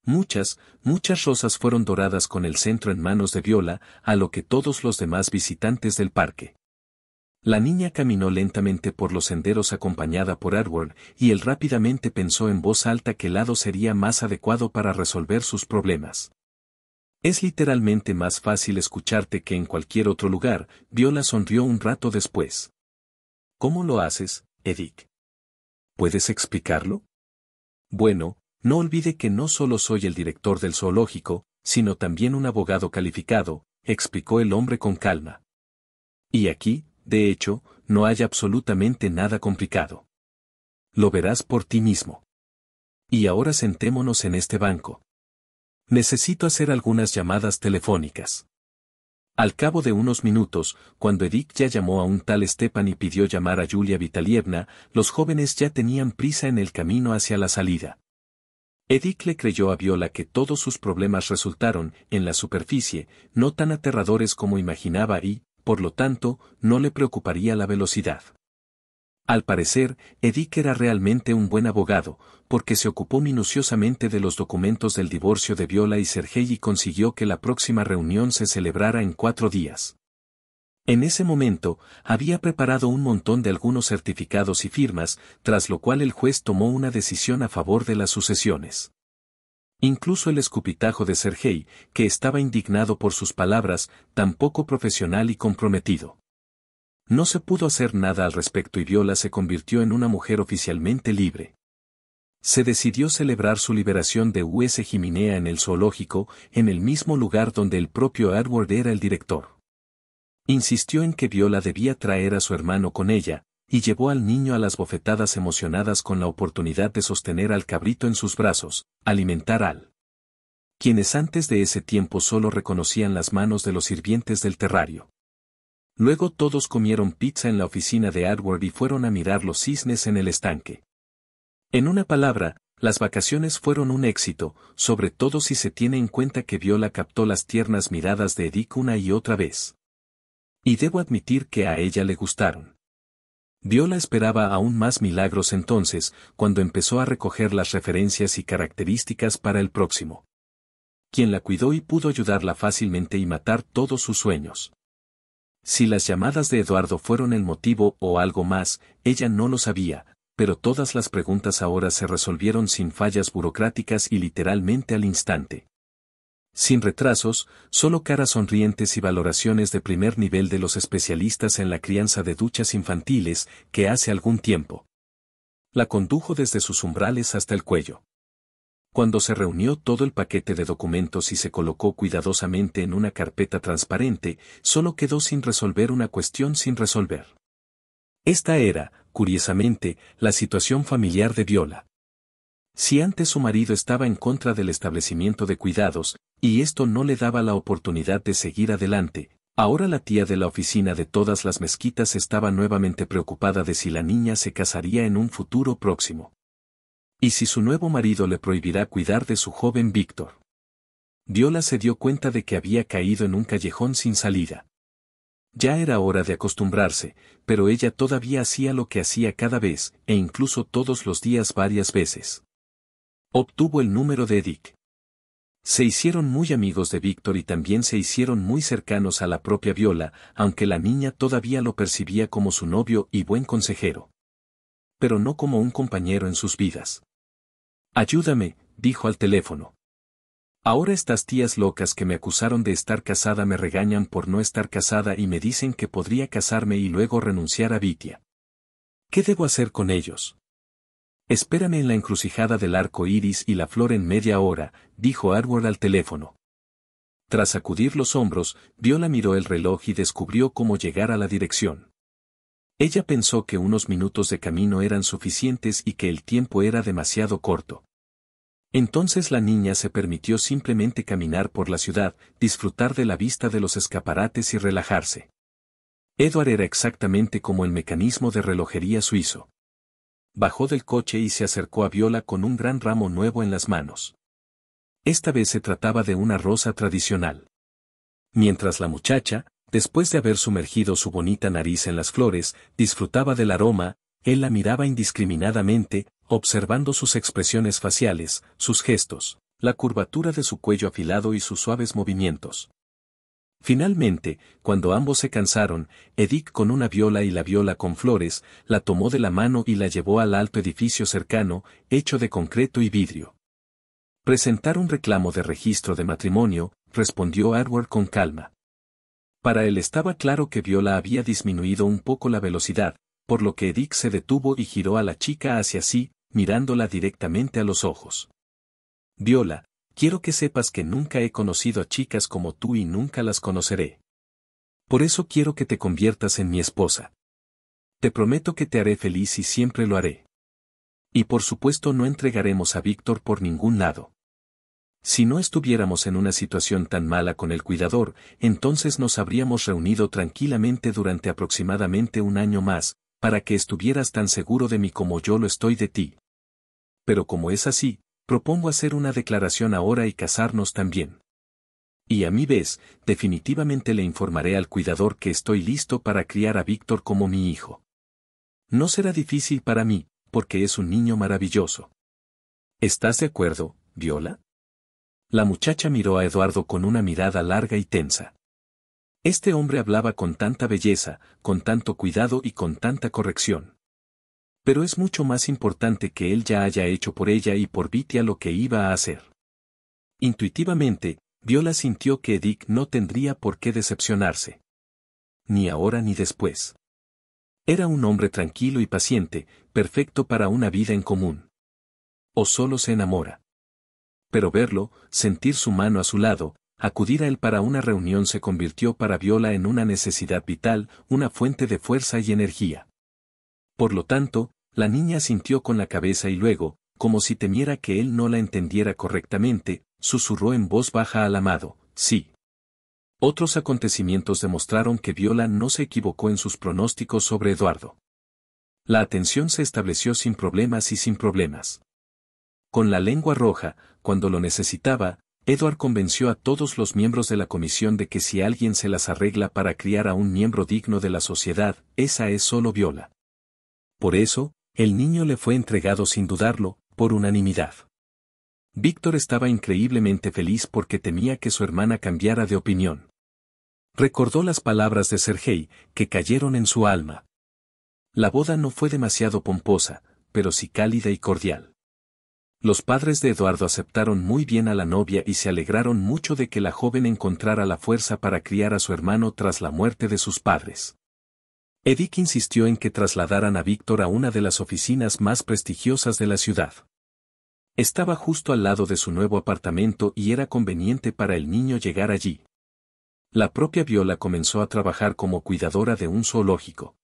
[SPEAKER 1] Muchas, muchas rosas fueron doradas con el centro en manos de Viola, a lo que todos los demás visitantes del parque. La niña caminó lentamente por los senderos acompañada por Edward, y él rápidamente pensó en voz alta qué lado sería más adecuado para resolver sus problemas. Es literalmente más fácil escucharte que en cualquier otro lugar, Viola sonrió un rato después. ¿Cómo lo haces, Edith? ¿Puedes explicarlo? Bueno, no olvide que no solo soy el director del zoológico, sino también un abogado calificado, explicó el hombre con calma. Y aquí, de hecho, no hay absolutamente nada complicado. Lo verás por ti mismo. Y ahora sentémonos en este banco. Necesito hacer algunas llamadas telefónicas. Al cabo de unos minutos, cuando Eric ya llamó a un tal Stepan y pidió llamar a Julia Vitalievna, los jóvenes ya tenían prisa en el camino hacia la salida le creyó a Viola que todos sus problemas resultaron, en la superficie, no tan aterradores como imaginaba y, por lo tanto, no le preocuparía la velocidad. Al parecer, Edith era realmente un buen abogado, porque se ocupó minuciosamente de los documentos del divorcio de Viola y Sergei y consiguió que la próxima reunión se celebrara en cuatro días. En ese momento, había preparado un montón de algunos certificados y firmas, tras lo cual el juez tomó una decisión a favor de las sucesiones. Incluso el escupitajo de Sergei, que estaba indignado por sus palabras, tan poco profesional y comprometido. No se pudo hacer nada al respecto y Viola se convirtió en una mujer oficialmente libre. Se decidió celebrar su liberación de U.S. Jiminea en el zoológico, en el mismo lugar donde el propio Edward era el director. Insistió en que Viola debía traer a su hermano con ella, y llevó al niño a las bofetadas emocionadas con la oportunidad de sostener al cabrito en sus brazos, alimentar al. Quienes antes de ese tiempo solo reconocían las manos de los sirvientes del terrario. Luego todos comieron pizza en la oficina de Edward y fueron a mirar los cisnes en el estanque. En una palabra, las vacaciones fueron un éxito, sobre todo si se tiene en cuenta que Viola captó las tiernas miradas de Edith una y otra vez. Y debo admitir que a ella le gustaron. Viola esperaba aún más milagros entonces, cuando empezó a recoger las referencias y características para el próximo. Quien la cuidó y pudo ayudarla fácilmente y matar todos sus sueños. Si las llamadas de Eduardo fueron el motivo o algo más, ella no lo sabía, pero todas las preguntas ahora se resolvieron sin fallas burocráticas y literalmente al instante sin retrasos, solo caras sonrientes y valoraciones de primer nivel de los especialistas en la crianza de duchas infantiles que hace algún tiempo. La condujo desde sus umbrales hasta el cuello. Cuando se reunió todo el paquete de documentos y se colocó cuidadosamente en una carpeta transparente, solo quedó sin resolver una cuestión sin resolver. Esta era, curiosamente, la situación familiar de Viola. Si antes su marido estaba en contra del establecimiento de cuidados, y esto no le daba la oportunidad de seguir adelante, ahora la tía de la oficina de todas las mezquitas estaba nuevamente preocupada de si la niña se casaría en un futuro próximo. Y si su nuevo marido le prohibirá cuidar de su joven Víctor. Viola se dio cuenta de que había caído en un callejón sin salida. Ya era hora de acostumbrarse, pero ella todavía hacía lo que hacía cada vez, e incluso todos los días varias veces. Obtuvo el número de Dick Se hicieron muy amigos de Víctor y también se hicieron muy cercanos a la propia Viola, aunque la niña todavía lo percibía como su novio y buen consejero. Pero no como un compañero en sus vidas. Ayúdame, dijo al teléfono. Ahora estas tías locas que me acusaron de estar casada me regañan por no estar casada y me dicen que podría casarme y luego renunciar a Vitia. ¿Qué debo hacer con ellos? Espérame en la encrucijada del arco iris y la flor en media hora, dijo Arward al teléfono. Tras sacudir los hombros, Viola miró el reloj y descubrió cómo llegar a la dirección. Ella pensó que unos minutos de camino eran suficientes y que el tiempo era demasiado corto. Entonces la niña se permitió simplemente caminar por la ciudad, disfrutar de la vista de los escaparates y relajarse. Edward era exactamente como el mecanismo de relojería suizo bajó del coche y se acercó a Viola con un gran ramo nuevo en las manos. Esta vez se trataba de una rosa tradicional. Mientras la muchacha, después de haber sumergido su bonita nariz en las flores, disfrutaba del aroma, él la miraba indiscriminadamente, observando sus expresiones faciales, sus gestos, la curvatura de su cuello afilado y sus suaves movimientos. Finalmente, cuando ambos se cansaron, Edic con una viola y la viola con flores, la tomó de la mano y la llevó al alto edificio cercano, hecho de concreto y vidrio. Presentar un reclamo de registro de matrimonio, respondió Arward con calma. Para él estaba claro que Viola había disminuido un poco la velocidad, por lo que Edic se detuvo y giró a la chica hacia sí, mirándola directamente a los ojos. Viola, quiero que sepas que nunca he conocido a chicas como tú y nunca las conoceré. Por eso quiero que te conviertas en mi esposa. Te prometo que te haré feliz y siempre lo haré. Y por supuesto no entregaremos a Víctor por ningún lado. Si no estuviéramos en una situación tan mala con el cuidador, entonces nos habríamos reunido tranquilamente durante aproximadamente un año más, para que estuvieras tan seguro de mí como yo lo estoy de ti. Pero como es así, propongo hacer una declaración ahora y casarnos también. Y a mi vez, definitivamente le informaré al cuidador que estoy listo para criar a Víctor como mi hijo. No será difícil para mí, porque es un niño maravilloso. ¿Estás de acuerdo, Viola? La muchacha miró a Eduardo con una mirada larga y tensa. Este hombre hablaba con tanta belleza, con tanto cuidado y con tanta corrección. Pero es mucho más importante que él ya haya hecho por ella y por Vitia lo que iba a hacer. Intuitivamente, Viola sintió que Dick no tendría por qué decepcionarse. Ni ahora ni después. Era un hombre tranquilo y paciente, perfecto para una vida en común. O solo se enamora. Pero verlo, sentir su mano a su lado, acudir a él para una reunión se convirtió para Viola en una necesidad vital, una fuente de fuerza y energía. Por lo tanto, la niña sintió con la cabeza y luego, como si temiera que él no la entendiera correctamente, susurró en voz baja al amado, sí. Otros acontecimientos demostraron que Viola no se equivocó en sus pronósticos sobre Eduardo. La atención se estableció sin problemas y sin problemas. Con la lengua roja, cuando lo necesitaba, Edward convenció a todos los miembros de la comisión de que si alguien se las arregla para criar a un miembro digno de la sociedad, esa es solo Viola. Por eso, el niño le fue entregado sin dudarlo, por unanimidad. Víctor estaba increíblemente feliz porque temía que su hermana cambiara de opinión. Recordó las palabras de Sergei, que cayeron en su alma. La boda no fue demasiado pomposa, pero sí cálida y cordial. Los padres de Eduardo aceptaron muy bien a la novia y se alegraron mucho de que la joven encontrara la fuerza para criar a su hermano tras la muerte de sus padres. Edith insistió en que trasladaran a Víctor a una de las oficinas más prestigiosas de la ciudad. Estaba justo al lado de su nuevo apartamento y era conveniente para el niño llegar allí. La propia Viola comenzó a trabajar como cuidadora de un zoológico.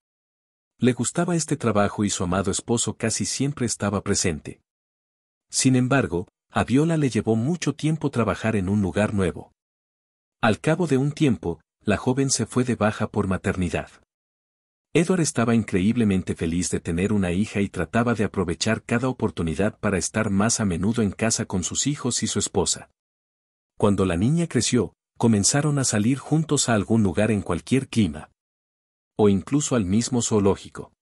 [SPEAKER 1] Le gustaba este trabajo y su amado esposo casi siempre estaba presente. Sin embargo, a Viola le llevó mucho tiempo trabajar en un lugar nuevo. Al cabo de un tiempo, la joven se fue de baja por maternidad. Edward estaba increíblemente feliz de tener una hija y trataba de aprovechar cada oportunidad para estar más a menudo en casa con sus hijos y su esposa. Cuando la niña creció, comenzaron a salir juntos a algún lugar en cualquier clima. O incluso al mismo zoológico.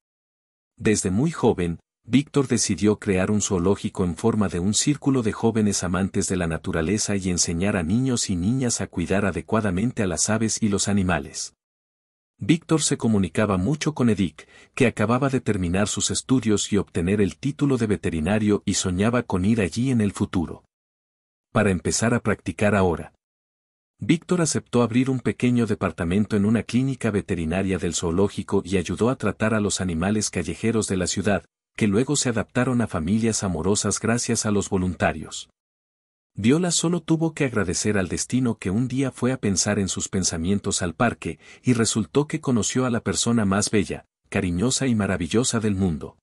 [SPEAKER 1] Desde muy joven, Víctor decidió crear un zoológico en forma de un círculo de jóvenes amantes de la naturaleza y enseñar a niños y niñas a cuidar adecuadamente a las aves y los animales. Víctor se comunicaba mucho con Edic, que acababa de terminar sus estudios y obtener el título de veterinario y soñaba con ir allí en el futuro. Para empezar a practicar ahora. Víctor aceptó abrir un pequeño departamento en una clínica veterinaria del zoológico y ayudó a tratar a los animales callejeros de la ciudad, que luego se adaptaron a familias amorosas gracias a los voluntarios. Viola solo tuvo que agradecer al destino que un día fue a pensar en sus pensamientos al parque, y resultó que conoció a la persona más bella, cariñosa y maravillosa del mundo.